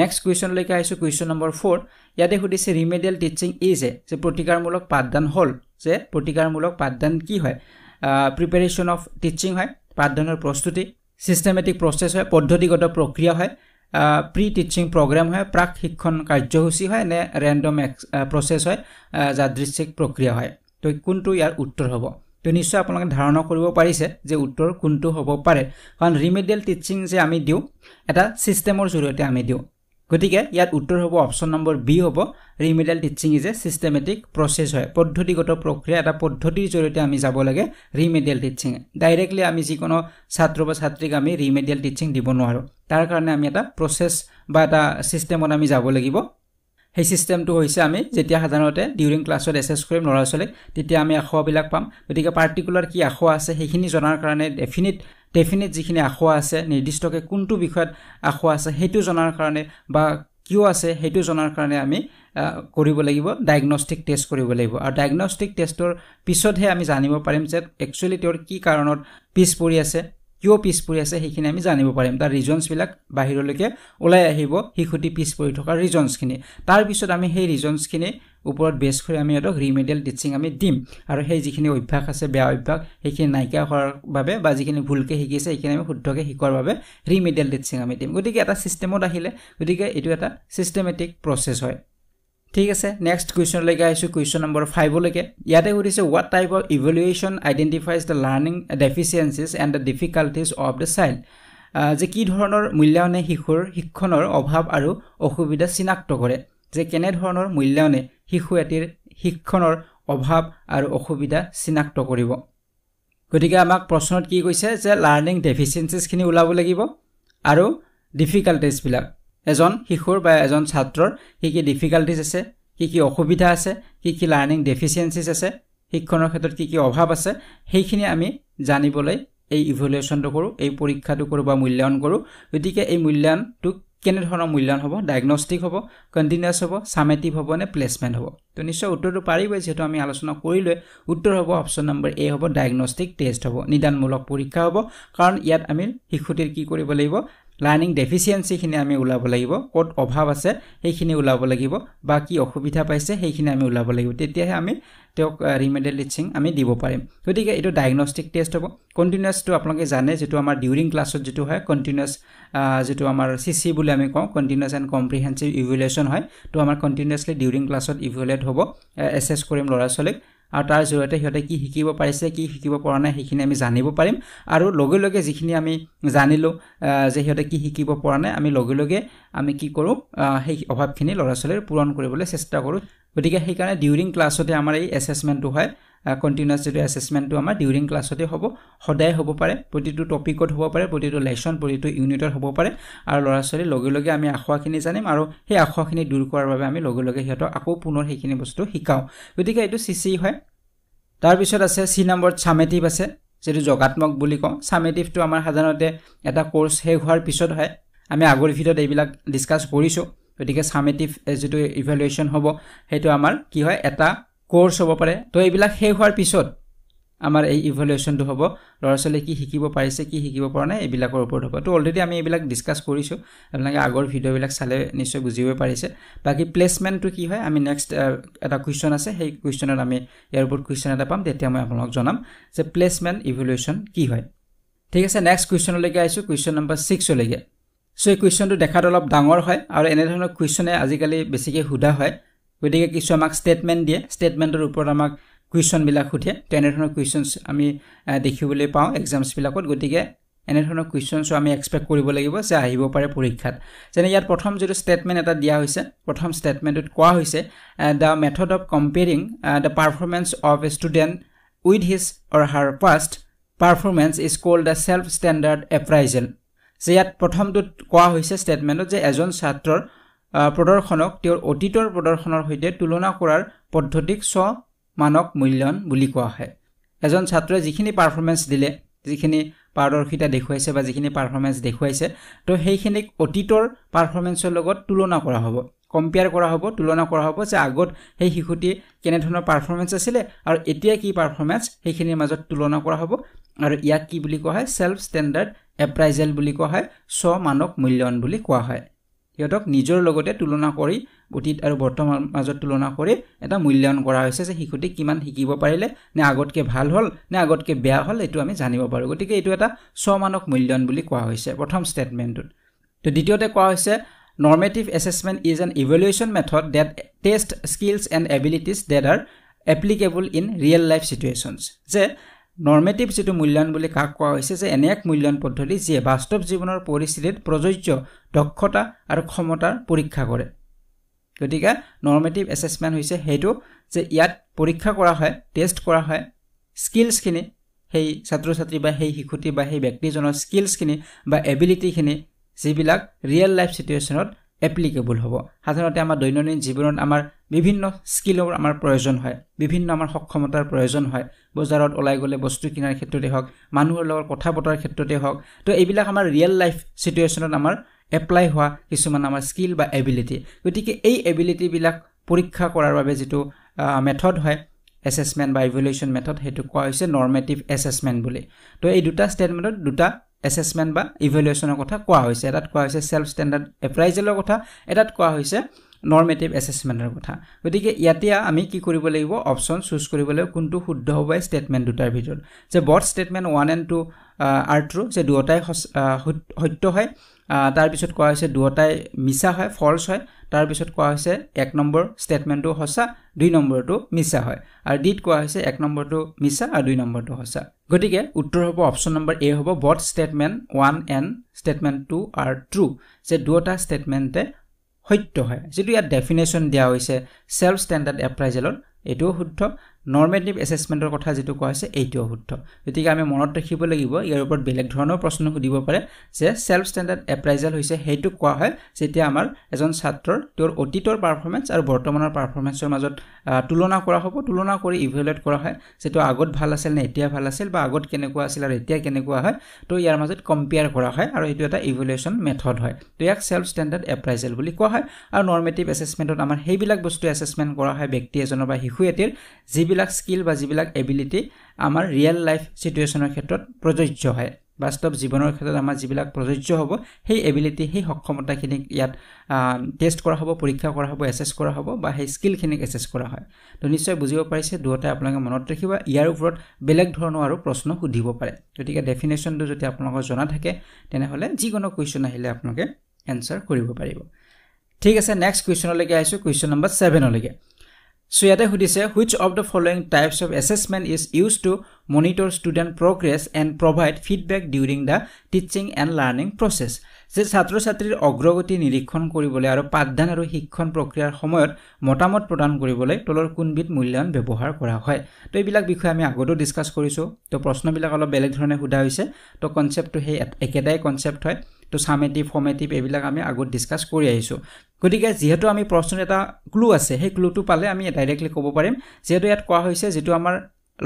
নেক্সট কুৱেশ্যনলৈকে আহিছোঁ কুৱেশ্যন নম্বৰ ফ'ৰ ইয়াতে সুধিছে ৰিমেডিয়েল টিচিং ইজ এ যে প্ৰতিকাৰমূলক পাঠদান হ'ল যে প্ৰতিকাৰমূলক পাঠদান কি হয় প্ৰিপেৰেশ্যন অফ টিচিং হয় পাঠদানৰ প্ৰস্তুতি ছিষ্টেমেটিক প্ৰচেছ হয় পদ্ধতিগত প্ৰক্ৰিয়া হয় প্ৰি টিচিং প্ৰগ্ৰেম হয় প্ৰাক শিক্ষণ কাৰ্যসূচী হয় নে ৰেণ্ডম এক্স প্ৰচেছ হয় যাদৃশিক প্ৰক্ৰিয়া হয় তো কোনটো ইয়াৰ উত্তৰ হ'ব তো নিশ্চয় আপোনালোকে ধাৰণা কৰিব পাৰিছে যে উত্তৰ কোনটো হ'ব পাৰে কাৰণ ৰিমিডিয়েল টিচিং যে আমি দিওঁ এটা ছিষ্টেমৰ জৰিয়তে আমি দিওঁ গতিকে ইয়াত উত্তৰ হ'ব অপশ্যন নম্বৰ বি হ'ব remedial teaching is a systematic process হয় পদ্ধতিগত প্ৰক্ৰিয়া এটা পদ্ধতিৰ জৰিয়তে আমি যাব লাগে ৰিমিডিয়েল টিচিং ডাইৰেক্টলি আমি যিকোনো ছাত্ৰ বা ছাত্ৰীক আমি ৰিমিডিয়েল টিচিং দিব নোৱাৰোঁ তাৰ কাৰণে আমি এটা প্ৰচেছ বা এটা ছিষ্টেমত আমি যাব লাগিব সেই চিষ্টেমটো হৈছে আমি যেতিয়া সাধাৰণতে ডিউৰিং ক্লাছত এছেছ কৰিম ল'ৰা ছোৱালীক তেতিয়া আমি আখোৱাবিলাক পাম গতিকে পাৰ্টিকুলাৰ কি আখোৱা আছে সেইখিনি জনাৰ কাৰণে ডেফিনেট ডেফিনেট যিখিনি আখোৱা আছে নিৰ্দিষ্টকৈ কোনটো বিষয়ত আখোৱা আছে সেইটো জনাৰ কাৰণে বা কিয় আছে সেইটো জনাৰ কাৰণে আমি কৰিব লাগিব ডায়েগনষ্টিক টেষ্ট কৰিব লাগিব আৰু ডায়েগনষ্টিক টেষ্টৰ পিছতহে আমি জানিব পাৰিম যে একচুৱেলি তেওঁৰ কি কাৰণত পিছ পৰি আছে কিয় পিছ পৰি আছে সেইখিনি আমি জানিব পাৰিম তাৰ ৰিজনছবিলাক বাহিৰলৈকে ওলাই আহিব শিশুটি পিছ পৰি থকা ৰিজনছখিনি তাৰপিছত আমি সেই ৰিজনছখিনি ওপৰত বেছ কৰি আমি সিহঁতক ৰিমেডিয়েল টিচিং আমি দিম আৰু সেই যিখিনি অভ্যাস আছে বেয়া অভ্যাস সেইখিনি নাইকিয়া হোৱাৰ বাবে বা যিখিনি ভুলকৈ শিকিছে সেইখিনি আমি শুদ্ধকৈ শিকোৱাৰ বাবে ৰিমেডিয়েল টিচিং আমি দিম গতিকে এটা ছিষ্টেমত আহিলে গতিকে এইটো এটা ছিষ্টেমেটিক প্ৰচেছ হয় ঠিক আছে নেক্সট কুৱেশ্যনলৈকে আহিছোঁ কুৱেশ্যন নম্বৰ ফাইভলৈকে ইয়াতে সুধিছে what type of evaluation identifies the learning deficiencies and the difficulties of the child যে কি ধৰণৰ মূল্যায়নে শিশুৰ শিক্ষণৰ অভাৱ আৰু অসুবিধা চিনাক্ত কৰে যে কেনেধৰণৰ মূল্যায়নে শিশু এটিৰ শিক্ষণৰ অভাৱ আৰু অসুবিধা চিনাক্ত কৰিব গতিকে আমাক প্ৰশ্নত কি কৈছে যে লাৰ্ণিং ডেফিচিয়েঞ্চিজখিনি ওলাব লাগিব আৰু ডিফিকাল্টিজবিলাক এজন শিশুৰ বা এজন ছাত্ৰৰ কি কি ডিফিকাল্টিজ আছে কি কি অসুবিধা আছে কি কি লাৰ্ণিং ডেফিচিয়েঞ্চিজ আছে শিক্ষণৰ ক্ষেত্ৰত কি কি অভাৱ আছে সেইখিনি আমি জানিবলৈ এই ইভলুৱেশ্যনটো কৰোঁ এই পৰীক্ষাটো কৰোঁ বা মূল্যায়ন কৰোঁ গতিকে এই মূল্যায়নটো কেনেধৰণৰ মূল্যায়ন হ'ব ডায়েগনষ্টিক হ'ব কণ্টিনিউছ হ'ব চামেটিভ হ'ব নে প্লেচমেণ্ট হ'ব তো নিশ্চয় উত্তৰটো পাৰিবই যিহেতু আমি আলোচনা কৰিলৈ উত্তৰ হ'ব অপশ্যন নম্বৰ এ হ'ব ডায়েগনষ্টিক টেষ্ট হ'ব নিদানমূলক পৰীক্ষা হ'ব কাৰণ ইয়াত আমি শিশুটিৰ কি কৰিব লাগিব লাৰ্ণিং ডেফিচিয়েঞ্চিখিনি আমি ওলাব লাগিব ক'ত অভাৱ আছে সেইখিনি ওলাব লাগিব বা কি অসুবিধা পাইছে সেইখিনি আমি ওলাব লাগিব তেতিয়াহে আমি তেওঁক ৰিমেডেল টিচিং আমি দিব পাৰিম গতিকে এইটো ডায়েগনষ্টিক টেষ্ট হ'ব কণ্টিনিউচটো আপোনালোকে জানে যিটো আমাৰ ডিউৰিং ক্লাছত যিটো হয় কণ্টিনিউচ যিটো আমাৰ চি চি বুলি আমি কওঁ কণ্টিনিউচ এণ্ড কম্প্ৰিহেঞ্চিভ ইভুৱেলেশ্যন হয় তো আমাৰ কণ্টিনিউচলি ডিউৰিং ক্লাছত ইভুৱেলেট হ'ব এছেছ কৰিম ল'ৰা ছোৱালীক আৰু তাৰ জৰিয়তে সিহঁতে কি শিকিব পাৰিছে কি শিকিব পৰা নাই সেইখিনি আমি জানিব পাৰিম আৰু লগে লগে যিখিনি আমি জানিলোঁ যে সিহঁতে কি শিকিব পৰা নাই আমি লগে লগে আমি কি কৰোঁ সেই অভাৱখিনি ল'ৰা ছোৱালীৰ পূৰণ কৰিবলৈ চেষ্টা কৰোঁ গতিকে সেইকাৰণে ডিউৰিং ক্লাছতে আমাৰ এই এছেছমেণ্টটো হয় কণ্টিনিউছ যিটো এছেচমেণ্টটো আমাৰ ডিউৰিং ক্লাছতে হ'ব সদায় হ'ব পাৰে প্ৰতিটো টপিকত হ'ব পাৰে প্ৰতিটো লেশ্যন প্ৰতিটো ইউনিটত হ'ব পাৰে আৰু ল'ৰা ছোৱালী লগে লগে আমি আখোৱাখিনি জানিম আৰু সেই আখোৱাখিনি দূৰ কৰাৰ বাবে আমি লগে লগে সিহঁতক আকৌ পুনৰ সেইখিনি বস্তু শিকাওঁ গতিকে এইটো চি চি হয় তাৰপিছত আছে চি নম্বৰত চামেটিভ আছে যিটো যোগাত্মক বুলি কওঁ চামেটিভটো আমাৰ সাধাৰণতে এটা কৰ্ছ শেষ হোৱাৰ পিছত হয় আমি আগৰ ভিতৰত এইবিলাক ডিছকাছ কৰিছোঁ গতিকে চামেটিভ যিটো ইভেলুৱেশ্যন হ'ব সেইটো আমাৰ কি হয় এটা কোৰ্ছ হ'ব পাৰে তো এইবিলাক শেষ হোৱাৰ পিছত আমাৰ এই ইভলিউশ্যনটো হ'ব ল'ৰা ছোৱালীয়ে কি শিকিব পাৰিছে কি শিকিব পৰা নাই এইবিলাকৰ ওপৰত হ'ব তো অলৰেডি আমি এইবিলাক ডিছকাছ কৰিছোঁ আপোনালোকে আগৰ ভিডিঅ'বিলাক চালে নিশ্চয় বুজিব পাৰিছে বাকী প্লেচমেণ্টটো কি হয় আমি নেক্সট এটা কুৱেশ্যন আছে সেই কুৱেশ্যনত আমি ইয়াৰ ওপৰত কুৱেশ্যন এটা পাম তেতিয়া মই আপোনালোকক জনাম যে প্লেচমেণ্ট ইভলিউশ্যন কি হয় ঠিক আছে নেক্সট কুৱেশ্যনলৈকে আহিছোঁ কুৱেশ্যন নম্বৰ ছিক্সলৈকে চ' এই কুৱেশ্যনটো দেখাত অলপ ডাঙৰ হয় আৰু এনেধৰণৰ কুৱেশ্যনে আজিকালি বেছিকৈ সোধা হয় গতিকে কিছু আমাক ষ্টেটমেণ্ট দিয়ে ষ্টেটমেণ্টৰ ওপৰত আমাক কুৱেশ্যনবিলাক সুধে তেনেধৰণৰ কুৱেশ্যনছ আমি দেখিবলৈ পাওঁ এক্সামছবিলাকত গতিকে এনেধৰণৰ কুৱেশ্যনছো আমি এক্সপেক্ট কৰিব লাগিব যে আহিব পাৰে পৰীক্ষাত যেনে ইয়াত প্ৰথম যিটো ষ্টেটমেণ্ট এটা দিয়া হৈছে প্ৰথম ষ্টেটমেণ্টটোত কোৱা হৈছে the method of comparing the performance of a student with his or her past performance is called the self standard appraisal যে ইয়াত প্ৰথমটোত কোৱা হৈছে ষ্টেটমেণ্টত যে এজন ছাত্ৰৰ প্ৰদৰ্শনক তেওঁৰ অতীতৰ প্ৰদৰ্শনৰ সৈতে তুলনা কৰাৰ পদ্ধতিক স্ব মানক মূল্যায়ন বুলি কোৱা হয় এজন ছাত্ৰই যিখিনি পাৰফৰ্মেঞ্চ দিলে যিখিনি পাৰদৰ্শিতা দেখুৱাইছে বা যিখিনি পাৰফৰ্মেঞ্চ দেখুৱাইছে তো সেইখিনিক অতীতৰ পাৰফৰ্মেঞ্চৰ লগত তুলনা কৰা হ'ব কম্পেয়াৰ কৰা হ'ব তুলনা কৰা হ'ব যে আগত সেই শিশুটি কেনেধৰণৰ পাৰফৰ্মেঞ্চ আছিলে আৰু এতিয়া কি পাৰফৰ্মেঞ্চ সেইখিনিৰ মাজত তুলনা কৰা হ'ব আৰু ইয়াক কি বুলি কোৱা হয় ছেল্ফ ষ্টেণ্ডাৰ্ড এপ্ৰাইজেল বুলি কোৱা হয় স্ব মানক মূল্যায়ন বুলি কোৱা হয় সিহঁতক নিজৰ লগতে তুলনা কৰি অতীত আৰু বৰ্তমানৰ মাজত তুলনা কৰি এটা মূল্যায়ন কৰা হৈছে যে শিশুটি কিমান শিকিব পাৰিলে নে আগতকৈ ভাল হ'ল নে আগতকৈ বেয়া হ'ল এইটো আমি জানিব পাৰোঁ গতিকে এইটো এটা স্বমানক মূল্যায়ন বুলি কোৱা হৈছে প্ৰথম ষ্টেটমেণ্টটোত তো দ্বিতীয়তে কোৱা হৈছে normative assessment is an evaluation method that test skills and abilities that are applicable in real life situations যে নৰ্মেটিভ যিটো মূল্যায়ন বুলি কাক কোৱা হৈছে যে এনে এক মূল্যায়ন পদ্ধতি যিয়ে বাস্তৱ জীৱনৰ পৰিস্থিতিত প্ৰযোজ্য দক্ষতা আৰু ক্ষমতাৰ পৰীক্ষা কৰে গতিকে নৰ্মেটিভ এছেচমেণ্ট হৈছে সেইটো যে ইয়াত পৰীক্ষা কৰা হয় টেষ্ট কৰা হয় স্কিলছখিনি সেই ছাত্ৰ ছাত্ৰী বা সেই শিশুটি বা সেই ব্যক্তিজনৰ স্কিলছখিনি বা এবিলিটিখিনি যিবিলাক ৰিয়েল লাইফ ছিটুৱেশ্যনত এপ্লিকেবল হ'ব সাধাৰণতে আমাৰ দৈনন্দিন জীৱনত আমাৰ বিভিন্ন স্কিলৰ আমাৰ প্ৰয়োজন হয় বিভিন্ন আমাৰ সক্ষমতাৰ প্ৰয়োজন হয় বজাৰত ওলাই গ'লে বস্তু কিনাৰ ক্ষেত্ৰতে হওক মানুহৰ লগত কথা পতাৰ ক্ষেত্ৰতে হওক তো এইবিলাক আমাৰ ৰিয়েল লাইফ চিটুৱেশ্যনত আমাৰ এপ্লাই হোৱা কিছুমান আমাৰ স্কিল বা এবিলিটি গতিকে এই এবিলিটিবিলাক পৰীক্ষা কৰাৰ বাবে যিটো মেথড হয় এছেছমেণ্ট বা ইভলিউশ্যন মেথড সেইটো কোৱা হৈছে নৰ্মেটিভ এছেছমেণ্ট বুলি তো এই দুটা ষ্টেটমেণ্টত দুটা এছেচমেণ্ট বা ইভেলুৱেশ্যনৰ কথা কোৱা হৈছে এটাত কোৱা হৈছে ছেল্ফ ষ্টেণ্ডাৰ্ড এপ্ৰাইজেলৰ কথা এটাত কোৱা হৈছে নৰ্মেটিভ এছেচমেণ্টৰ কথা গতিকে ইয়াতে আমি কি কৰিব লাগিব অপশ্যন চুজ কৰিব লাগিব কোনটো শুদ্ধ হ'ব এই ষ্টেটমেণ্ট দুটাৰ ভিতৰত যে both statement one and two are true যে দুয়োটাই সত্য হয় তাৰপিছত কোৱা হৈছে দুয়োটাই মিছা হয় ফলচ হয় তাৰপিছত কোৱা হৈছে এক নম্বৰ ষ্টেটমেণ্টটো সঁচা দুই নম্বৰটো মিছা হয় আৰু ডিট কোৱা হৈছে এক নম্বৰটো মিছা আৰু দুই নম্বৰটো সঁচা গতিকে উত্তৰ হ'ব অপশ্যন নম্বৰ এ হ'ব both statement one and statement two are true যে দুয়োটা ষ্টেটমেণ্টে সত্য হয় যিটো ইয়াত ডেফিনেশ্যন দিয়া হৈছে ছেল্ফ ষ্টেণ্ডাৰ্ড এপ্ৰাইজেলৰ এইটোও শুদ্ধ নৰ্মেটিভ এছেচমেণ্টৰ কথা যিটো কোৱা হৈছে এইটোও শুদ্ধ গতিকে আমি মনত ৰাখিব লাগিব ইয়াৰ ওপৰত বেলেগ ধৰণৰ প্ৰশ্ন সুধিব পাৰে যে ছেল্ফ ষ্টেণ্ডাৰ্ড এপ্ৰাইজেল হৈছে সেইটো কোৱা হয় যেতিয়া আমাৰ এজন ছাত্ৰৰ তেওঁৰ অতীতৰ পাৰফৰ্মেঞ্চ আৰু বৰ্তমানৰ পাৰফৰ্মেঞ্চৰ মাজত তুলনা কৰা হ'ব তুলনা কৰি ইভেলুৱেট কৰা হয় যে তেওঁ আগত ভাল আছিল নে এতিয়া ভাল আছিল বা আগত কেনেকুৱা আছিল আৰু এতিয়া কেনেকুৱা হয় তো ইয়াৰ মাজত কম্পেয়াৰ কৰা হয় আৰু এইটো এটা ইভেলুৱেশ্যন মেথড হয় তো ইয়াক ছেল্ফ ষ্টেণ্ডাৰ্ড এপ্ৰাইজেল বুলি কোৱা হয় আৰু নৰ্মেটিভ এছেছমেণ্টত আমাৰ সেইবিলাক বস্তু এছেচমেণ্ট কৰা হয় ব্যক্তি এজনৰ বা শিশু শিশু এটিৰ যিবিলাক স্কিল বা যিবিলাক এবিলিটি আমাৰ ৰিয়েল লাইফ চিটুৱেশ্যনৰ ক্ষেত্ৰত প্ৰযোজ্য হয় বাস্তৱ জীৱনৰ ক্ষেত্ৰত আমাৰ যিবিলাক প্ৰযোজ্য হ'ব সেই এবিলিটি সেই সক্ষমতাখিনিক ইয়াত টেষ্ট কৰা হ'ব পৰীক্ষা কৰা হ'ব এছেছ কৰা হ'ব বা সেই স্কিলখিনিক এছেছ কৰা হয় তো নিশ্চয় বুজিব পাৰিছে দুয়োটাই আপোনালোকে মনত ৰাখিব ইয়াৰ ওপৰত বেলেগ ধৰণৰ আৰু প্ৰশ্ন সুধিব পাৰে গতিকে ডেফিনেশ্যনটো যদি আপোনালোকৰ জনা থাকে তেনেহ'লে যিকোনো কুৱেশ্যন আহিলে আপোনালোকে এনচাৰ কৰিব পাৰিব ঠিক আছে নেক্সট কুৱেশ্যনলৈকে আহিছোঁ কুৱেশ্যন নম্বৰ ছেভেনলৈকে সো ইয়াতে সুধিছে which of the following types of assessment is use to monitor student progress and provide feedback during the teaching and learning process যে ছাত্ৰ ছাত্ৰীৰ অগ্ৰগতি নিৰীক্ষণ কৰিবলৈ আৰু পাঠদান আৰু শিক্ষণ প্ৰক্ৰিয়াৰ সময়ত মতামত প্ৰদান কৰিবলৈ তলৰ কোনবিধ মূল্যায়ন ব্যৱহাৰ কৰা হয় তো এইবিলাক বিষয়ে আমি আগতেও ডিছকাছ কৰিছোঁ তো প্ৰশ্নবিলাক অলপ বেলেগ ধৰণে সোধা হৈছে তো কনচেপ্টটো সেই একেটাই কনচেপ্ট হয় তো চামেটিভ ফৰ্মেটিভ এইবিলাক আমি আগত ডিছকাছ কৰি আহিছোঁ গতিকে যিহেতু আমি প্ৰশ্ন এটা ক্লু আছে সেই ক্লুটো পালে আমি ডাইৰেক্টলি ক'ব পাৰিম যিহেতু ইয়াত কোৱা হৈছে যিটো আমাৰ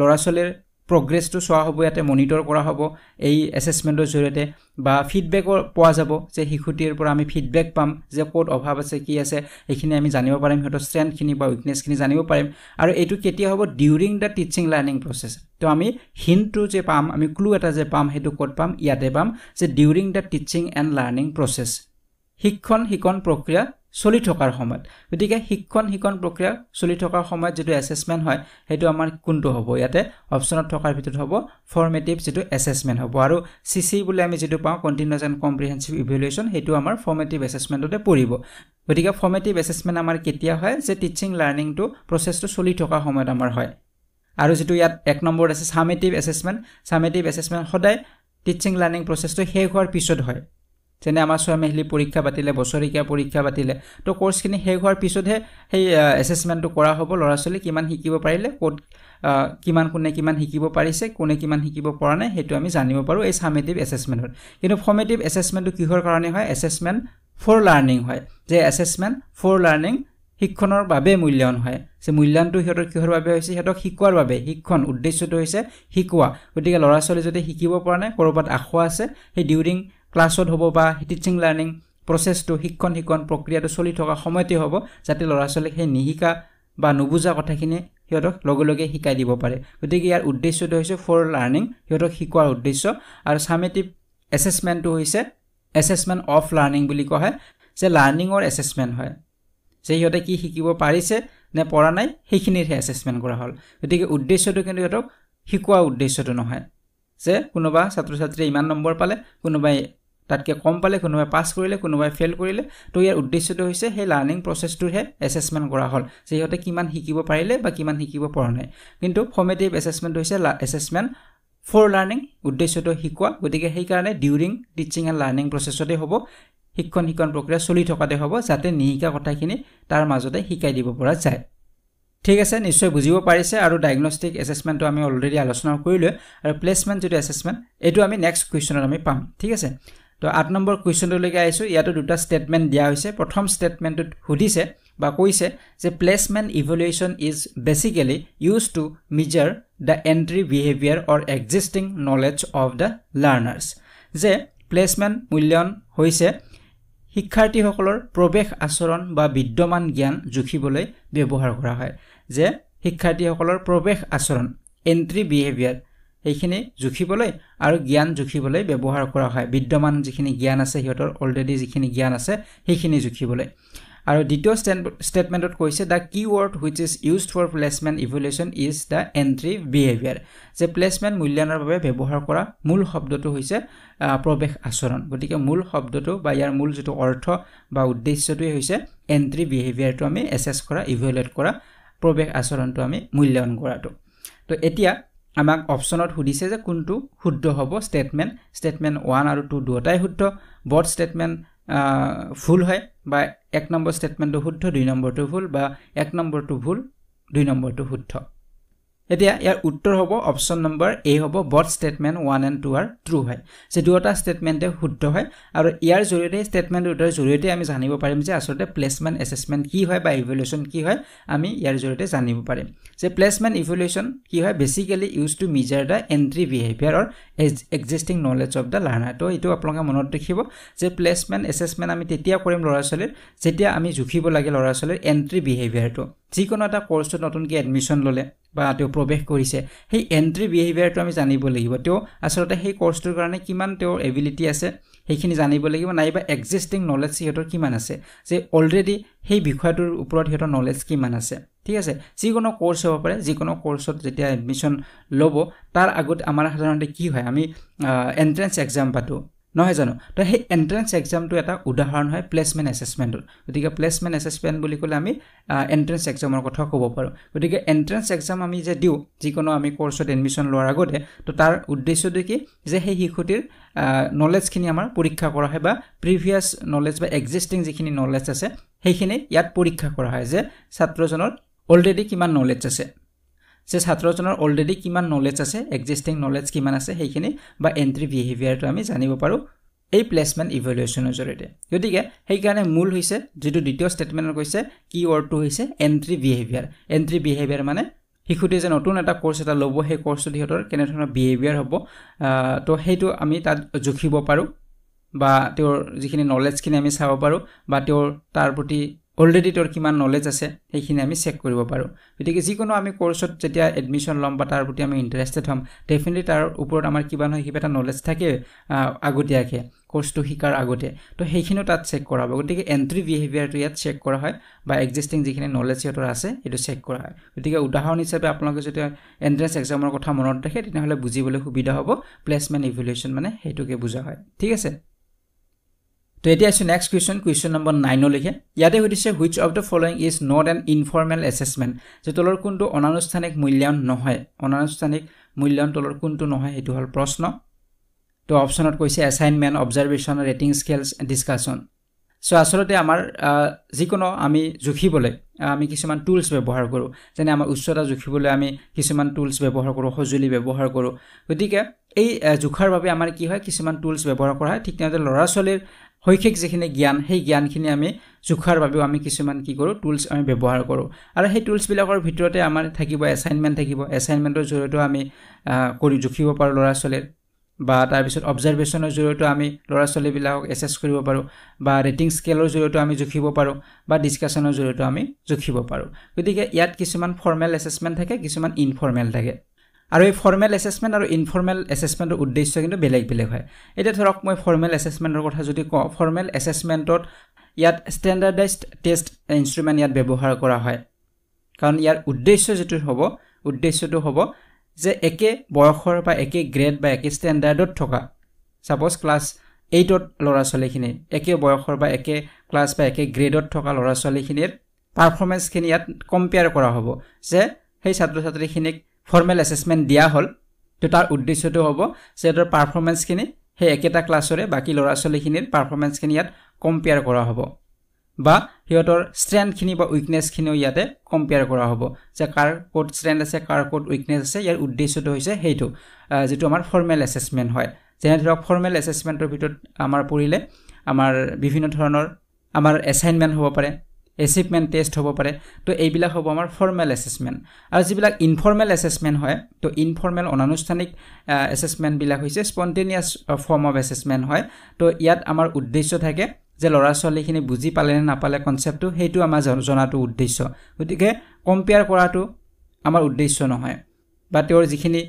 ল'ৰা ছোৱালীৰ প্ৰগ্ৰেছটো চোৱা হ'ব ইয়াতে মনিটৰ কৰা হ'ব এই এছেছমেণ্টৰ জৰিয়তে বা ফিডবেকৰ পোৱা যাব যে শিশুটিৰ পৰা আমি ফিডবেক পাম যে ক'ত অভাৱ আছে কি আছে সেইখিনি আমি জানিব পাৰিম সিহঁতৰ ষ্ট্ৰেণ্থখিনি বা উইকনেছখিনি জানিব পাৰিম আৰু এইটো কেতিয়া হ'ব during the teaching learning process তো আমি হিণ্টটো যে পাম আমি ক্লু এটা যে পাম সেইটো ক'ত পাম ইয়াতে পাম যে during the teaching and learning process শিক্ষণ শিকণ প্ৰক্ৰিয়া চলি থকাৰ সময়ত গতিকে শিক্ষণ শিকণ প্ৰক্ৰিয়া চলি থকাৰ সময়ত যিটো এছেচমেণ্ট হয় সেইটো আমাৰ কোনটো হ'ব ইয়াতে অপশ্যনত থকাৰ ভিতৰত হ'ব ফৰ্মেটিভ যিটো এছেচমেণ্ট হ'ব আৰু চি চি বুলি আমি যিটো পাওঁ কণ্টিনিউছ এণ্ড কম্প্ৰিহেনচিভ ইভেলুৱেশ্যন সেইটো আমাৰ ফৰ্মেটিভ এছেচমেণ্টতে পৰিব গতিকে ফৰ্মেটিভ এছেচমেণ্ট আমাৰ কেতিয়া হয় যে টিচিং লাৰ্ণিংটো প্ৰচেছটো চলি থকাৰ সময়ত আমাৰ হয় আৰু যিটো ইয়াত এক নম্বৰত আছে ছামেটিভ এছেচমেণ্ট ছামেটিভ এছেচমেণ্ট সদায় টিচিং লাৰ্ণিং প্ৰচেছটো শেষ হোৱাৰ পিছত হয় যেনে আমাৰ ছয়মাহিলী পৰীক্ষা পাতিলে বছৰেকীয়া পৰীক্ষা পাতিলে তো কৰ্চখিনি শেষ হোৱাৰ পিছতহে সেই এছেচমেণ্টটো কৰা হ'ব ল'ৰা ছোৱালী কিমান শিকিব পাৰিলে ক'ত কিমান কোনে কিমান শিকিব পাৰিছে কোনে কিমান শিকিব পৰা নাই সেইটো আমি জানিব পাৰোঁ এই ছামেটিভ এছেচমেণ্টত কিন্তু ফৰ্মেটিভ এছেচমেণ্টটো কিহৰ কাৰণে হয় এছেচমেণ্ট ফৰ লাৰ্ণিং হয় যে এছেচমেণ্ট ফৰ লাৰ্ণিং শিক্ষণৰ বাবে মূল্যায়ন হয় যে মূল্যায়নটো সিহঁতৰ কিহৰ বাবে হৈছে সিহঁতক শিকোৱাৰ বাবে শিক্ষণ উদ্দেশ্যটো হৈছে শিকোৱা গতিকে ল'ৰা ছোৱালী যদি শিকিব পৰা নাই ক'ৰবাত আশ আছে সেই ডিউৰিং ক্লাছত হ'ব বা টিচিং লাৰ্ণিং প্ৰচেছটো শিক্ষণ শিক্ষণ প্ৰক্ৰিয়াটো চলি থকা সময়তে হ'ব যাতে ল'ৰা ছোৱালীক সেই নিশিকা বা নুবুজা কথাখিনি সিহঁতক লগে লগে শিকাই দিব পাৰে গতিকে ইয়াৰ উদ্দেশ্যটো হৈছে ফৰ লাৰ্ণিং সিহঁতক শিকোৱাৰ উদ্দেশ্য আৰু ছামেটিভ এছেছমেণ্টটো হৈছে এছেছমেণ্ট অফ লাৰ্ণিং বুলি কোৱা হয় যে লাৰ্ণিঙৰ এছেছমেণ্ট হয় যে সিহঁতে কি শিকিব পাৰিছে নে পৰা নাই সেইখিনিৰহে এছেছমেণ্ট কৰা হ'ল গতিকে উদ্দেশ্যটো কিন্তু সিহঁতক শিকোৱা উদ্দেশ্যটো নহয় যে কোনোবা ছাত্ৰ ছাত্ৰীয়ে ইমান নম্বৰ পালে কোনোবাই তাতকৈ কম পালে কোনোবাই পাছ কৰিলে কোনোবাই ফেইল কৰিলে তো ইয়াৰ উদ্দেশ্যটো হৈছে সেই লাৰ্ণিং প্ৰচেছটোহে এছেছমেণ্ট কৰা হ'ল যে সিহঁতে কিমান শিকিব পাৰিলে বা কিমান শিকিব পৰা নাই কিন্তু ফৰ্মেটিভ এছেছমেণ্ট হৈছে এছেছমেণ্ট ফৰ লাৰ্ণিং উদ্দেশ্যটো শিকোৱা গতিকে সেইকাৰণে ডিউৰিং টিচিং এণ্ড লাৰ্ণিং প্ৰচেছতে হ'ব শিক্ষণ শিক্ষণ প্ৰক্ৰিয়া চলি থকাতে হ'ব যাতে নিশিকা কথাখিনি তাৰ মাজতে শিকাই দিব পৰা যায় ঠিক আছে নিশ্চয় বুজিব পাৰিছে আৰু ডায়েগনষ্টিক এছেছমেণ্টটো আমি অলৰেডি আলোচনা কৰিলোঁ আৰু প্লেচমেণ্ট যিটো এছেছমেণ্ট এইটো আমি নেক্সট কুৱেশ্যনত আমি পাম ঠিক আছে তো আঠ নম্বৰ কুৱেশ্যনটোলৈকে আহিছোঁ ইয়াতো দুটা ষ্টেটমেণ্ট দিয়া হৈছে প্ৰথম ষ্টেটমেণ্টটোত সুধিছে বা কৈছে যে placement evaluation is basically use to measure the entry behaviour or existing knowledge of the learners যে প্লেচমেণ্ট মূল্যায়ন হৈছে শিক্ষাৰ্থীসকলৰ প্ৰৱেশ আচৰণ বা বিদ্যমান জ্ঞান জুখিবলৈ ব্যৱহাৰ কৰা হয় যে শিক্ষাৰ্থীসকলৰ প্ৰৱেশ আচৰণ এণ্ট্ৰি বিহেভিয়াৰ সেইখিনি জুখিবলৈ আৰু জ্ঞান জুখিবলৈ ব্যৱহাৰ কৰা হয় বিদ্যমান যিখিনি জ্ঞান আছে সিহঁতৰ অলৰেডি যিখিনি জ্ঞান আছে সেইখিনি জুখিবলৈ আৰু দ্বিতীয় ষ্টেণ্ড ষ্টেটমেণ্টত কৈছে the key word which is use for placement evaluation is the entry behaviour যে প্লেচমেণ্ট মূল্যায়নৰ বাবে ব্যৱহাৰ কৰা মূল শব্দটো হৈছে প্ৰৱেশ আচৰণ গতিকে মূল শব্দটো বা ইয়াৰ মূল যিটো অৰ্থ বা উদ্দেশ্যটোৱেই হৈছে এণ্ট্ৰি বিহেভিয়াৰটো আমি এছেছ কৰা ইভেলুৱেট কৰা প্ৰৱেশ আচৰণটো আমি মূল্যায়ন কৰাটো তো এতিয়া আমাক অপশ্যনত সুধিছে যে কোনটো শুদ্ধ হ'ব ষ্টেটমেণ্ট ষ্টেটমেণ্ট ওৱান আৰু টু দুয়োটাই শুদ্ধ বৰ্ড ষ্টেটমেণ্ট ভুল হয় বা এক নম্বৰ ষ্টেটমেণ্টটো শুদ্ধ দুই নম্বৰটো ভুল বা এক নম্বৰটো ভুল দুই নম্বৰটো শুদ্ধ এতিয়া ইয়াৰ উত্তৰ হ'ব অপশ্যন নম্বৰ এ হ'ব both statement one and two are true হয় যে দুয়োটা ষ্টেটমেণ্টে শুদ্ধ হয় আৰু ইয়াৰ জৰিয়তে ষ্টেটমেণ্ট দুটাৰ জৰিয়তে আমি জানিব পাৰিম যে আচলতে প্লেচমেণ্ট এছেচমেণ্ট কি হয় বা ইভেলুৱেশ্যন কি হয় আমি ইয়াৰ জৰিয়তে জানিব পাৰিম যে প্লেচমেণ্ট ইভেলুৱেশ্যন কি হয় basically use to measure the entry behaviour or existing knowledge of the learner ত' এইটো আপোনালোকে মনত ৰাখিব যে প্লেচমেণ্ট এছেচমেণ্ট আমি তেতিয়া কৰিম ল'ৰা ছোৱালীৰ যেতিয়া আমি জুখিব লাগে ল'ৰা ছোৱালীৰ এণ্ট্ৰি বিহেভিয়াৰটো যিকোনো এটা কৰ্চত নতুনকৈ এডমিশ্যন ল'লে বা তেওঁ প্ৰৱেশ কৰিছে সেই এণ্ট্ৰি বিহেভিয়াৰটো আমি জানিব লাগিব তেওঁ আচলতে সেই কৰ্চটোৰ কাৰণে কিমান তেওঁৰ এবিলিটি আছে সেইখিনি জানিব লাগিব নাইবা এক্সিষ্টিং নলেজ সিহঁতৰ কিমান আছে যে অলৰেডি সেই বিষয়টোৰ ওপৰত সিহঁতৰ নলেজ কিমান আছে ঠিক আছে যিকোনো কৰ্চ হ'ব পাৰে যিকোনো কৰ্চত যেতিয়া এডমিশ্যন ল'ব তাৰ আগত আমাৰ সাধাৰণতে কি হয় আমি এণ্ট্ৰেঞ্চ এক্সাম পাতোঁ নহয় জানো তো সেই এণ্ট্ৰেঞ্চ এক্সামটো এটা উদাহৰণ হয় প্লেচমেণ্ট এছেচমেণ্টত গতিকে প্লেচমেণ্ট এছেচমেণ্ট বুলি ক'লে আমি এণ্ট্ৰেঞ্চ এক্সামৰ কথা ক'ব পাৰোঁ গতিকে এণ্ট্ৰেঞ্চ এক্সাম আমি যে দিওঁ যিকোনো আমি কৰ্চত এডমিশ্যন লোৱাৰ আগতে তো তাৰ উদ্দেশ্যটো কি যে সেই শিশুটিৰ নলেজখিনি আমাৰ পৰীক্ষা কৰা হয় বা প্ৰিভিয়াছ নলেজ বা এক্সিষ্টিং যিখিনি নলেজ আছে সেইখিনি ইয়াত পৰীক্ষা কৰা হয় যে ছাত্ৰজনৰ অলৰেডি কিমান নলেজ আছে যে ছাত্ৰজনৰ অলৰেডি কিমান নলেজ আছে এক্সিষ্টিং নলেজ কিমান আছে সেইখিনি বা এণ্ট্ৰি বিহেভিয়াৰটো আমি জানিব পাৰোঁ এই প্লেচমেণ্ট ইভেলুৱেশ্যনৰ জৰিয়তে গতিকে সেইকাৰণে মূল হৈছে যিটো দ্বিতীয় ষ্টেটমেণ্টত কৈছে কি ৱৰ্ডটো হৈছে এণ্ট্ৰি বিহেভিয়াৰ এণ্ট্ৰি বিহেভিয়াৰ মানে শিশুটিয়ে যে নতুন এটা কৰ্চ এটা ল'ব সেই কৰ্চটো সিহঁতৰ কেনেধৰণৰ বিহেভিয়াৰ হ'ব তো সেইটো আমি তাত জুখিব পাৰোঁ বা তেওঁৰ যিখিনি নলেজখিনি আমি চাব পাৰোঁ বা তেওঁৰ তাৰ প্ৰতি অলৰেডি তোৰ কিমান নলেজ আছে সেইখিনি আমি চেক কৰিব পাৰোঁ গতিকে যিকোনো আমি কৰ্চত যেতিয়া এডমিশ্যন ল'ম বা তাৰ প্ৰতি আমি ইণ্টাৰেষ্টেড হ'ম ডেফিনেটলি তাৰ ওপৰত আমাৰ কিবা নহয় কিবা এটা নলেজ থাকে আগতীয়াকৈ কোৰ্চটো শিকাৰ আগতে তো সেইখিনিও তাত চেক কৰা হ'ব গতিকে এণ্ট্ৰি বিহেভিয়াৰটো ইয়াত চেক কৰা হয় বা এক্সিষ্টিং যিখিনি নলেজ সিহঁতৰ আছে সেইটো চেক কৰা হয় গতিকে উদাহৰণ হিচাপে আপোনালোকে যদি এণ্ট্ৰেঞ্চ এক্সামৰ কথা মনত ৰাখে তেনেহ'লে বুজিবলৈ সুবিধা হ'ব প্লেচমেণ্ট ইভলিউশ্যন মানে সেইটোকে বুজা হয় ঠিক আছে তো এতিয়া আছোঁ নেক্সট কুৱেশ্যন কুৱেশ্যন নম্বৰ নাইনলৈকে ইয়াতে সুধিছে which of the following is not an informal assessment যে তলৰ কোনটো অনানুষ্ঠানিক মূল্যায়ন নহয় অনানুষ্ঠানিক মূল্যায়ন তলৰ কোনটো নহয় সেইটো হ'ল প্ৰশ্ন তো অপশ্যনত কৈছে assignment observation rating scales discussion চ' আচলতে আমাৰ যিকোনো আমি জুখিবলৈ আমি কিছুমান টুলছ ব্যৱহাৰ কৰোঁ যেনে আমাৰ উচ্চতা জুখিবলৈ আমি কিছুমান টুলছ ব্যৱহাৰ কৰোঁ সঁজুলি ব্যৱহাৰ কৰোঁ গতিকে এই জোখাৰ বাবে আমাৰ কি হয় কিছুমান টুলছ ব্যৱহাৰ কৰা হয় ঠিক তেনেদৰে ল'ৰা ছোৱালীৰ শৈক্ষিক যিখিনি জ্ঞান সেই জ্ঞানখিনি আমি জোখাৰ বাবেও আমি কিছুমান কি কৰোঁ টুলছ আমি ব্যৱহাৰ কৰোঁ আৰু সেই টুলছবিলাকৰ ভিতৰতে আমাৰ থাকিব এছাইনমেণ্ট থাকিব এছাইনমেণ্টৰ জৰিয়তেও আমি কৰি জুখিব পাৰোঁ ল'ৰা ছোৱালীৰ বা তাৰপিছত অবজাৰ্ভেশ্যনৰ জৰিয়তেও আমি ল'ৰা ছোৱালীবিলাকক এছেছ কৰিব পাৰোঁ বা ৰেটিং স্কেলৰ জৰিয়তেও আমি জুখিব পাৰোঁ বা ডিছকাশ্যনৰ জৰিয়তেও আমি জুখিব পাৰোঁ গতিকে ইয়াত কিছুমান ফৰ্মেল এছেছমেণ্ট থাকে কিছুমান ইনফৰ্মেল থাকে আৰু এই ফৰ্মেল এছেচমেণ্ট আৰু ইনফৰ্মেল এছেচমেণ্টৰ উদ্দেশ্য কিন্তু বেলেগ বেলেগ হয় এতিয়া ধৰক মই ফৰ্মেল এছেচমেণ্টৰ কথা যদি কওঁ ফৰ্মেল এছেচমেণ্টত ইয়াত ষ্টেণ্ডাৰ্ডাইজড টেষ্ট ইনষ্ট্ৰুমেণ্ট ইয়াত ব্যৱহাৰ কৰা হয় কাৰণ ইয়াৰ উদ্দেশ্য যিটো হ'ব উদ্দেশ্যটো হ'ব যে একে বয়সৰ বা একে গ্ৰেড বা একে ষ্টেণ্ডাৰ্ডত থকা ছাপ'জ ক্লাছ এইটত ল'ৰা ছোৱালীখিনি একে বয়সৰ বা একে ক্লাছ বা একে গ্ৰেডত থকা ল'ৰা ছোৱালীখিনিৰ পাৰফৰ্মেঞ্চখিনি ইয়াত কম্পেয়াৰ কৰা হ'ব যে সেই ছাত্ৰ ছাত্ৰীখিনিক ফৰ্মেল এছেছমেণ্ট দিয়া হ'ল তো তাৰ উদ্দেশ্যটো হ'ব যে সিহঁতৰ পাৰফৰ্মেঞ্চখিনি সেই একেটা ক্লাছৰে বাকী ল'ৰা ছোৱালীখিনিৰ পাৰফৰ্মেঞ্চখিনি ইয়াত কম্পেয়াৰ কৰা হ'ব বা সিহঁতৰ ষ্ট্ৰেণ্ঠখিনি বা উইকনেছখিনিও ইয়াতে কম্পেয়াৰ কৰা হ'ব যে কাৰ ক'ত ষ্ট্ৰেণ্ঠ আছে কাৰ ক'ত উইকনেছ আছে ইয়াৰ উদ্দেশ্যটো হৈছে সেইটো যিটো আমাৰ ফৰ্মেল এছেছমেণ্ট হয় যেনে ধৰক ফৰ্মেল এছেছমেণ্টৰ ভিতৰত আমাৰ পৰিলে আমাৰ বিভিন্ন ধৰণৰ আমাৰ এছাইনমেণ্ট হ'ব পাৰে এচিভমেণ্ট টেষ্ট হ'ব পাৰে তো এইবিলাক হ'ব আমাৰ ফৰ্মেল এছেচমেণ্ট আৰু যিবিলাক ইনফৰ্মেল এছেচমেণ্ট হয় তো ইনফৰ্মেল অনানুষ্ঠানিক এছেচমেণ্টবিলাক হৈছে স্পণ্টেনিয়াছ ফৰ্ম অফ এছেচমেণ্ট হয় তো ইয়াত আমাৰ উদ্দেশ্য থাকে যে ল'ৰা ছোৱালীখিনি বুজি পালেনে নাপালে কনচেপ্টটো সেইটো আমাৰ জনাটো উদ্দেশ্য গতিকে কম্পেয়াৰ কৰাটো আমাৰ উদ্দেশ্য নহয় বা তেওঁৰ যিখিনি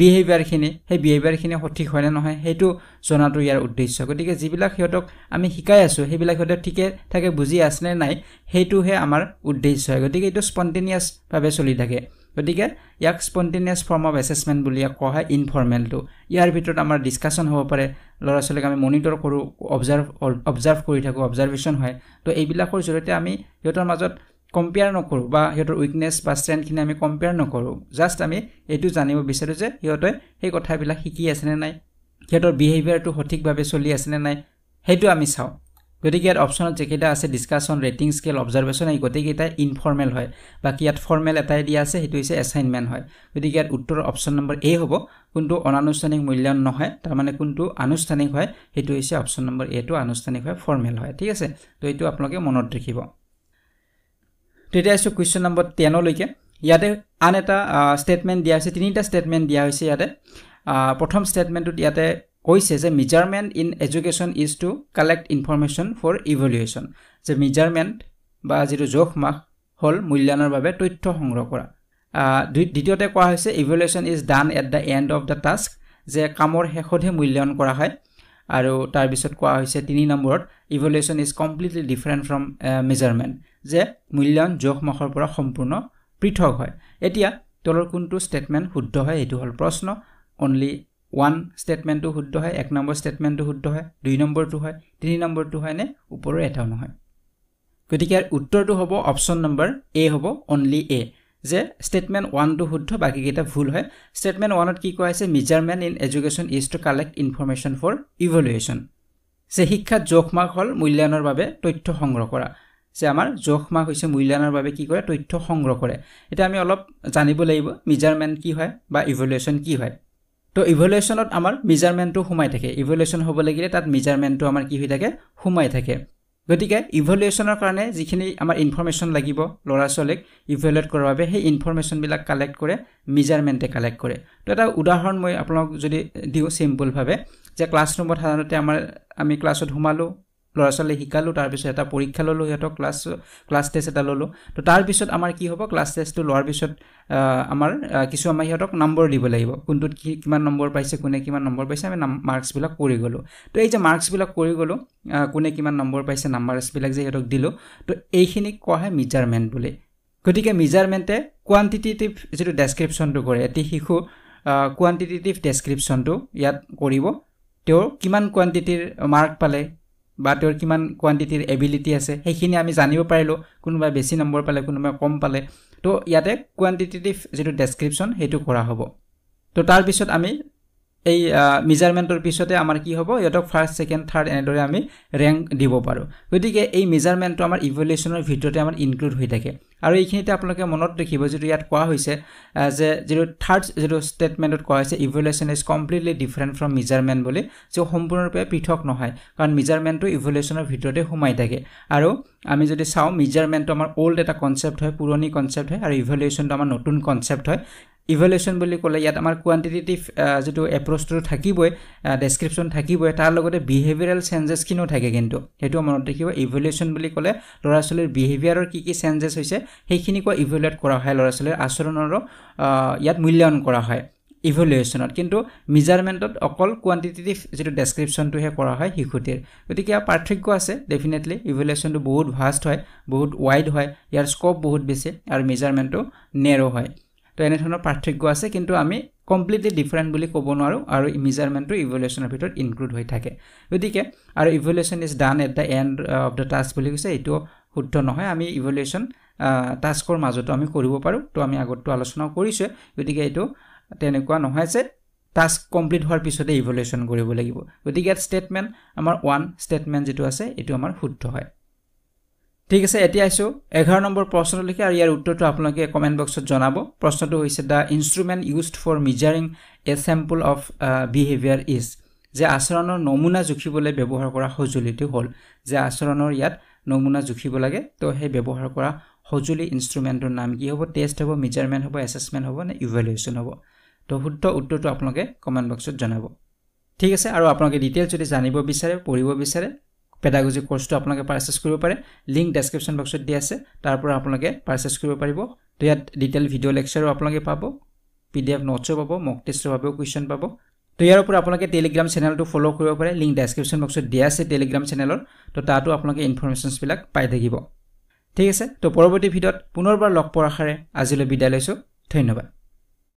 বিহেভিয়াৰখিনি সেই বিহেভিয়াৰখিনি সঠিক হয়নে নহয় সেইটো জনাটো ইয়াৰ উদ্দেশ্য গতিকে যিবিলাক সিহঁতক আমি শিকাই আছোঁ সেইবিলাক সিহঁতে ঠিকে থাকে বুজি আছেনে নাই সেইটোহে আমাৰ উদ্দেশ্য হয় গতিকে এইটো স্পণ্টেনিয়াছভাৱে চলি থাকে গতিকে ইয়াক স্পণ্টেনিয়াছ ফৰ্ম অফ এছেচমেণ্ট বুলি ইয়াক কোৱা হয় ইনফৰ্মেলটো ইয়াৰ ভিতৰত আমাৰ ডিছকাশ্যন হ'ব পাৰে ল'ৰা ছোৱালীক আমি মনিটৰ কৰোঁ অবজাৰ্ভ অবজাৰ্ভ কৰি থাকোঁ অবজাৰ্ভেশ্যন হয় তো এইবিলাকৰ জৰিয়তে আমি সিহঁতৰ মাজত কম্পেয়াৰ নকৰোঁ বা সিহঁতৰ উইকনেছ বা ষ্ট্ৰেণ্ঠখিনি আমি কম্পেয়াৰ নকৰোঁ জাষ্ট আমি এইটো জানিব বিচাৰোঁ যে সিহঁতে সেই কথাবিলাক শিকি আছেনে নাই সিহঁতৰ বিহেভিয়াৰটো সঠিকভাৱে চলি আছেনে নাই সেইটো আমি চাওঁ গতিকে ইয়াত অপশ্যনত যিকেইটা আছে ডিছকাশ্যন ৰেটিং স্কেল অবজাৰ্ভেশ্যন এই গোটেইকেইটাই ইনফৰ্মেল হয় বাকী ইয়াত ফৰ্মেল এটাই দিয়া আছে সেইটো হৈছে এছাইনমেণ্ট হয় গতিকে ইয়াত উত্তৰ অপশ্যন নম্বৰ এ হ'ব কোনটো অনানুষ্ঠানিক মূল্যায়ন নহয় তাৰমানে কোনটো আনুষ্ঠানিক হয় সেইটো হৈছে অপশ্যন নম্বৰ এটো আনুষ্ঠানিক হয় ফৰ্মেল হয় ঠিক আছে তো এইটো আপোনালোকে মনত ৰাখিব তেতিয়া আহিছোঁ কুৱেশ্যন নম্বৰ টেনলৈকে ইয়াতে আন এটা ষ্টেটমেণ্ট দিয়া হৈছে তিনিটা ষ্টেটমেণ্ট দিয়া হৈছে ইয়াতে প্ৰথম ষ্টেটমেণ্টটোত ইয়াতে কৈছে যে measurement in education is to collect information for evaluation যে মেজাৰমেণ্ট বা যিটো জোখ মাহ হ'ল মূল্যায়নৰ বাবে তথ্য সংগ্ৰহ কৰা দ্বিতীয়তে কোৱা হৈছে evaluation is done at the end of the task যে কামৰ শেষতহে মূল্যায়ন কৰা হয় আৰু তাৰপিছত কোৱা হৈছে তিনি নম্বৰত evaluation is completely different from measurement যে মূল্যায়ন জোখমাখৰ পৰা সম্পূৰ্ণ পৃথক হয় এতিয়া তলৰ কোনটো ষ্টেটমেণ্ট শুদ্ধ হয় সেইটো হ'ল প্ৰশ্ন অনলি ওৱান ষ্টেটমেণ্টটো শুদ্ধ হয় এক নম্বৰ ষ্টেটমেণ্টটো শুদ্ধ হয় দুই নম্বৰটো হয় তিনি নম্বৰটো হয় নে ওপৰৰ এটাও নহয় গতিকে উত্তৰটো হ'ব অপশ্যন নম্বৰ এ হ'ব অনলি এ যে ষ্টেটমেণ্ট ওৱানটো শুদ্ধ বাকীকেইটা ভুল হয় ষ্টেটমেণ্ট ওৱানত কি কোৱা হৈছে measurement in education is to collect information for evaluation যে শিক্ষাত জোখ মাক হ'ল মূল্যায়নৰ বাবে তথ্য সংগ্ৰহ কৰা যে আমাৰ জোখ মাক হৈছে মূল্যায়নৰ বাবে কি কৰে তথ্য সংগ্ৰহ কৰে এতিয়া আমি অলপ জানিব লাগিব মিজাৰমেণ্ট কি হয় বা ইভলুৱেশ্যন কি হয় তো ইভলুৱেশ্যনত আমাৰ মিজাৰমেণ্টটো সোমাই থাকে ইভলুৱেশ্যন হ'ব লাগিলে তাত মিজাৰমেণ্টটো আমাৰ কি হৈ থাকে সোমাই থাকে গতিকে ইভলিউশ্যনৰ কাৰণে যিখিনি আমাৰ ইনফৰ্মেশ্যন লাগিব ল'ৰা ছোৱালীক ইভেলুৱেট কৰাৰ বাবে সেই ইনফৰমেশ্যনবিলাক কালেক্ট কৰে মেজাৰমেণ্টে কালেক্ট কৰে তো এটা উদাহৰণ মই আপোনালোকক যদি দিওঁ চিম্পুলভাৱে যে ক্লাছৰুমত সাধাৰণতে আমাৰ আমি ক্লাছত সোমালোঁ ল'ৰা ছোৱালীক শিকালোঁ তাৰপিছত এটা পৰীক্ষা ল'লোঁ সিহঁতক ক্লাছ ক্লাছ টেষ্ট এটা ল'লোঁ তো তাৰপিছত আমাৰ কি হ'ব ক্লাছ টেষ্টটো লোৱাৰ পিছত আমাৰ কিছু আমাৰ সিহঁতক নম্বৰ দিব লাগিব কোনটোত কি কিমান নম্বৰ পাইছে কোনে কিমান নম্বৰ পাইছে আমি মাৰ্কছবিলাক কৰি গ'লোঁ তো এই যে মাৰ্কছবিলাক কৰি গ'লোঁ কোনে কিমান নম্বৰ পাইছে নাম্বাৰছবিলাক যে সিহঁতক দিলোঁ তো এইখিনিক কোৱা হয় মিজাৰমেণ্ট বুলি গতিকে মিজাৰমেণ্টে কোৱান্টিটেটিভ যিটো ডেছক্ৰিপশ্যনটো কৰে এটি শিশু কোৱান্টিটেটিভ ডেছক্ৰিপশ্যনটো ইয়াত কৰিব তেওঁ কিমান কোৱান্টিটিৰ মাৰ্ক পালে বা তেওঁৰ কিমান কোৱান্টিটিৰ এবিলিটি আছে সেইখিনি আমি জানিব পাৰিলোঁ কোনোবাই বেছি নম্বৰ পালে কোনোবাই কম পালে তো ইয়াতে কোৱান্টিটেটিভ যিটো ডেছক্ৰিপশ্যন সেইটো কৰা হ'ব তো তাৰপিছত আমি এই মেজাৰমেণ্টৰ পিছতে আমাৰ কি হ'ব ইহঁতক ফাৰ্ষ্ট ছেকেণ্ড থাৰ্ড এনেদৰে আমি ৰেংক দিব পাৰোঁ গতিকে এই মেজাৰমেণ্টটো আমাৰ ইভলিউশ্যনৰ ভিতৰতে আমাৰ ইনক্লুড হৈ থাকে আৰু এইখিনিতে আপোনালোকে মনত ৰাখিব যিটো ইয়াত কোৱা হৈছে যে যিটো থাৰ্ড যিটো ষ্টেটমেণ্টত কোৱা হৈছে evaluation is completely different from measurement বুলি যে সম্পূৰ্ণৰূপে পৃথক নহয় কাৰণ মেজাৰমেণ্টটো ইভলিউশ্যনৰ ভিতৰতে সোমাই থাকে আৰু আমি যদি চাওঁ মেজাৰমেণ্টটো আমাৰ অ'ল্ড এটা কনচেপ্ট হয় পুৰণি কনচেপ্ট হয় আৰু ইভলিউশ্যনটো আমাৰ নতুন কনচেপ্ট হয় ইভলিউশ্যন বুলি ক'লে ইয়াত আমাৰ কোৱাণ্টিটেটিভ যিটো এপ্ৰ'চটো থাকিবই ডেছক্ৰিপশ্যন থাকিবই তাৰ লগতে বিহেভিয়াৰেল চেঞ্জেছখিনিও থাকে কিন্তু সেইটো মনত ৰাখিব ইভলিউশ্যন বুলি ক'লে ল'ৰা ছোৱালীৰ বিহেভিয়াৰৰ কি কি চেঞ্জেছ হৈছে সেইখিনিকো ইভলুৱেট কৰা হয় ল'ৰা ছোৱালীৰ আচৰণৰো ইয়াত মূল্যায়ন কৰা হয় ইভলিউশ্যনত কিন্তু মিজাৰমেণ্টত অকল কোৱাণ্টিটেটিভ যিটো ডেছক্ৰিপশ্যনটোহে কৰা হয় শিশুটিৰ গতিকে ইয়াৰ পাৰ্থক্য আছে ডেফিনেটলি ইভলিউশ্যনটো বহুত ভাষ্ট হয় বহুত ৱাইড হয় ইয়াৰ স্ক'প বহুত বেছি আৰু মিজাৰমেণ্টটো নেৰ' হয় তো এনেধৰণৰ পাৰ্থক্য আছে কিন্তু আমি কমপ্লিটলি ডিফাৰেণ্ট বুলি ক'ব নোৱাৰোঁ আৰু মেজাৰমেণ্টটো ইভলিউশ্যনৰ ভিতৰত ইনক্লুড হৈ থাকে গতিকে আৰু evaluation is done at the end of the task বুলি কৈছে এইটো শুদ্ধ নহয় আমি ইভলিউশ্যন টাস্কৰ uh, মাজতো আমি কৰিব পাৰোঁ তো আমি আগতো আলোচনাও কৰিছোঁ গতিকে এইটো তেনেকুৱা নহয় যে টাস্ক কমপ্লিট হোৱাৰ পিছতে ইভলিউশ্যন কৰিব লাগিব গতিকে ইয়াত ষ্টেটমেণ্ট আমাৰ ওৱান ষ্টেটমেণ্ট যিটো আছে এইটো আমাৰ শুদ্ধ হয় ঠিক আছে এতিয়া আহিছোঁ এঘাৰ নম্বৰ প্ৰশ্নটো লিখে আৰু ইয়াৰ উত্তৰটো আপোনালোকে কমেণ্ট বক্সত জনাব প্ৰশ্নটো হৈছে the instrument use for measuring a sample of behaviour is যে আচৰণৰ নমুনা জুখিবলৈ ব্যৱহাৰ কৰা সঁজুলিটো হ'ল যে আচৰণৰ ইয়াত নমুনা জুখিব লাগে তো সেই ব্যৱহাৰ কৰা সঁজুলি ইনষ্ট্ৰুমেণ্টটোৰ নাম কি হ'ব টেষ্ট হ'ব মিজাৰমেণ্ট হ'ব এছেচমেণ্ট হ'ব নে ইভেলুৱেশ্যন হ'ব তো শুদ্ধ উত্তৰটো আপোনালোকে কমেণ্ট বক্সত জনাব ঠিক আছে আৰু আপোনালোকে ডিটেইলছ যদি জানিব বিচাৰে পঢ়িব বিচাৰে পেডাগজি কোৰ্সটো আপোনালোকে পাৰ্সেস কৰিব পাৰে লিংক ডেসক্ৰিপশন বক্সত দিয়া আছে তাৰ পৰা আপোনালোকে পাৰ্সেস কৰিব পাৰিব তো ইয়াত ডিটেইল ভিডিও লেকচাৰো আপোনালোকে পাব পিডিএফ নোটছো পাব মক টেষ্টৰ বাবেও কুৱেশ্যন পাব তো ইয়াৰ ওপৰত আপোনালোকে টেলিগ্ৰাম চেনেলটো ফ'ল' কৰিব পাৰে লিংক ডেছক্ৰিপশ্যন বক্সত দিয়া আছে টেলিগ্ৰাম চেনেলৰ তো তাতো আপোনালোকে ইনফৰ্মেশ্যনছবিলাক পাই থাকিব ঠিক আছে তো পৰৱৰ্তী ভিডিঅ'ত পুনৰবাৰ লগ পোৱাৰ আশাৰে আজিলৈ বিদায় লৈছোঁ ধন্যবাদ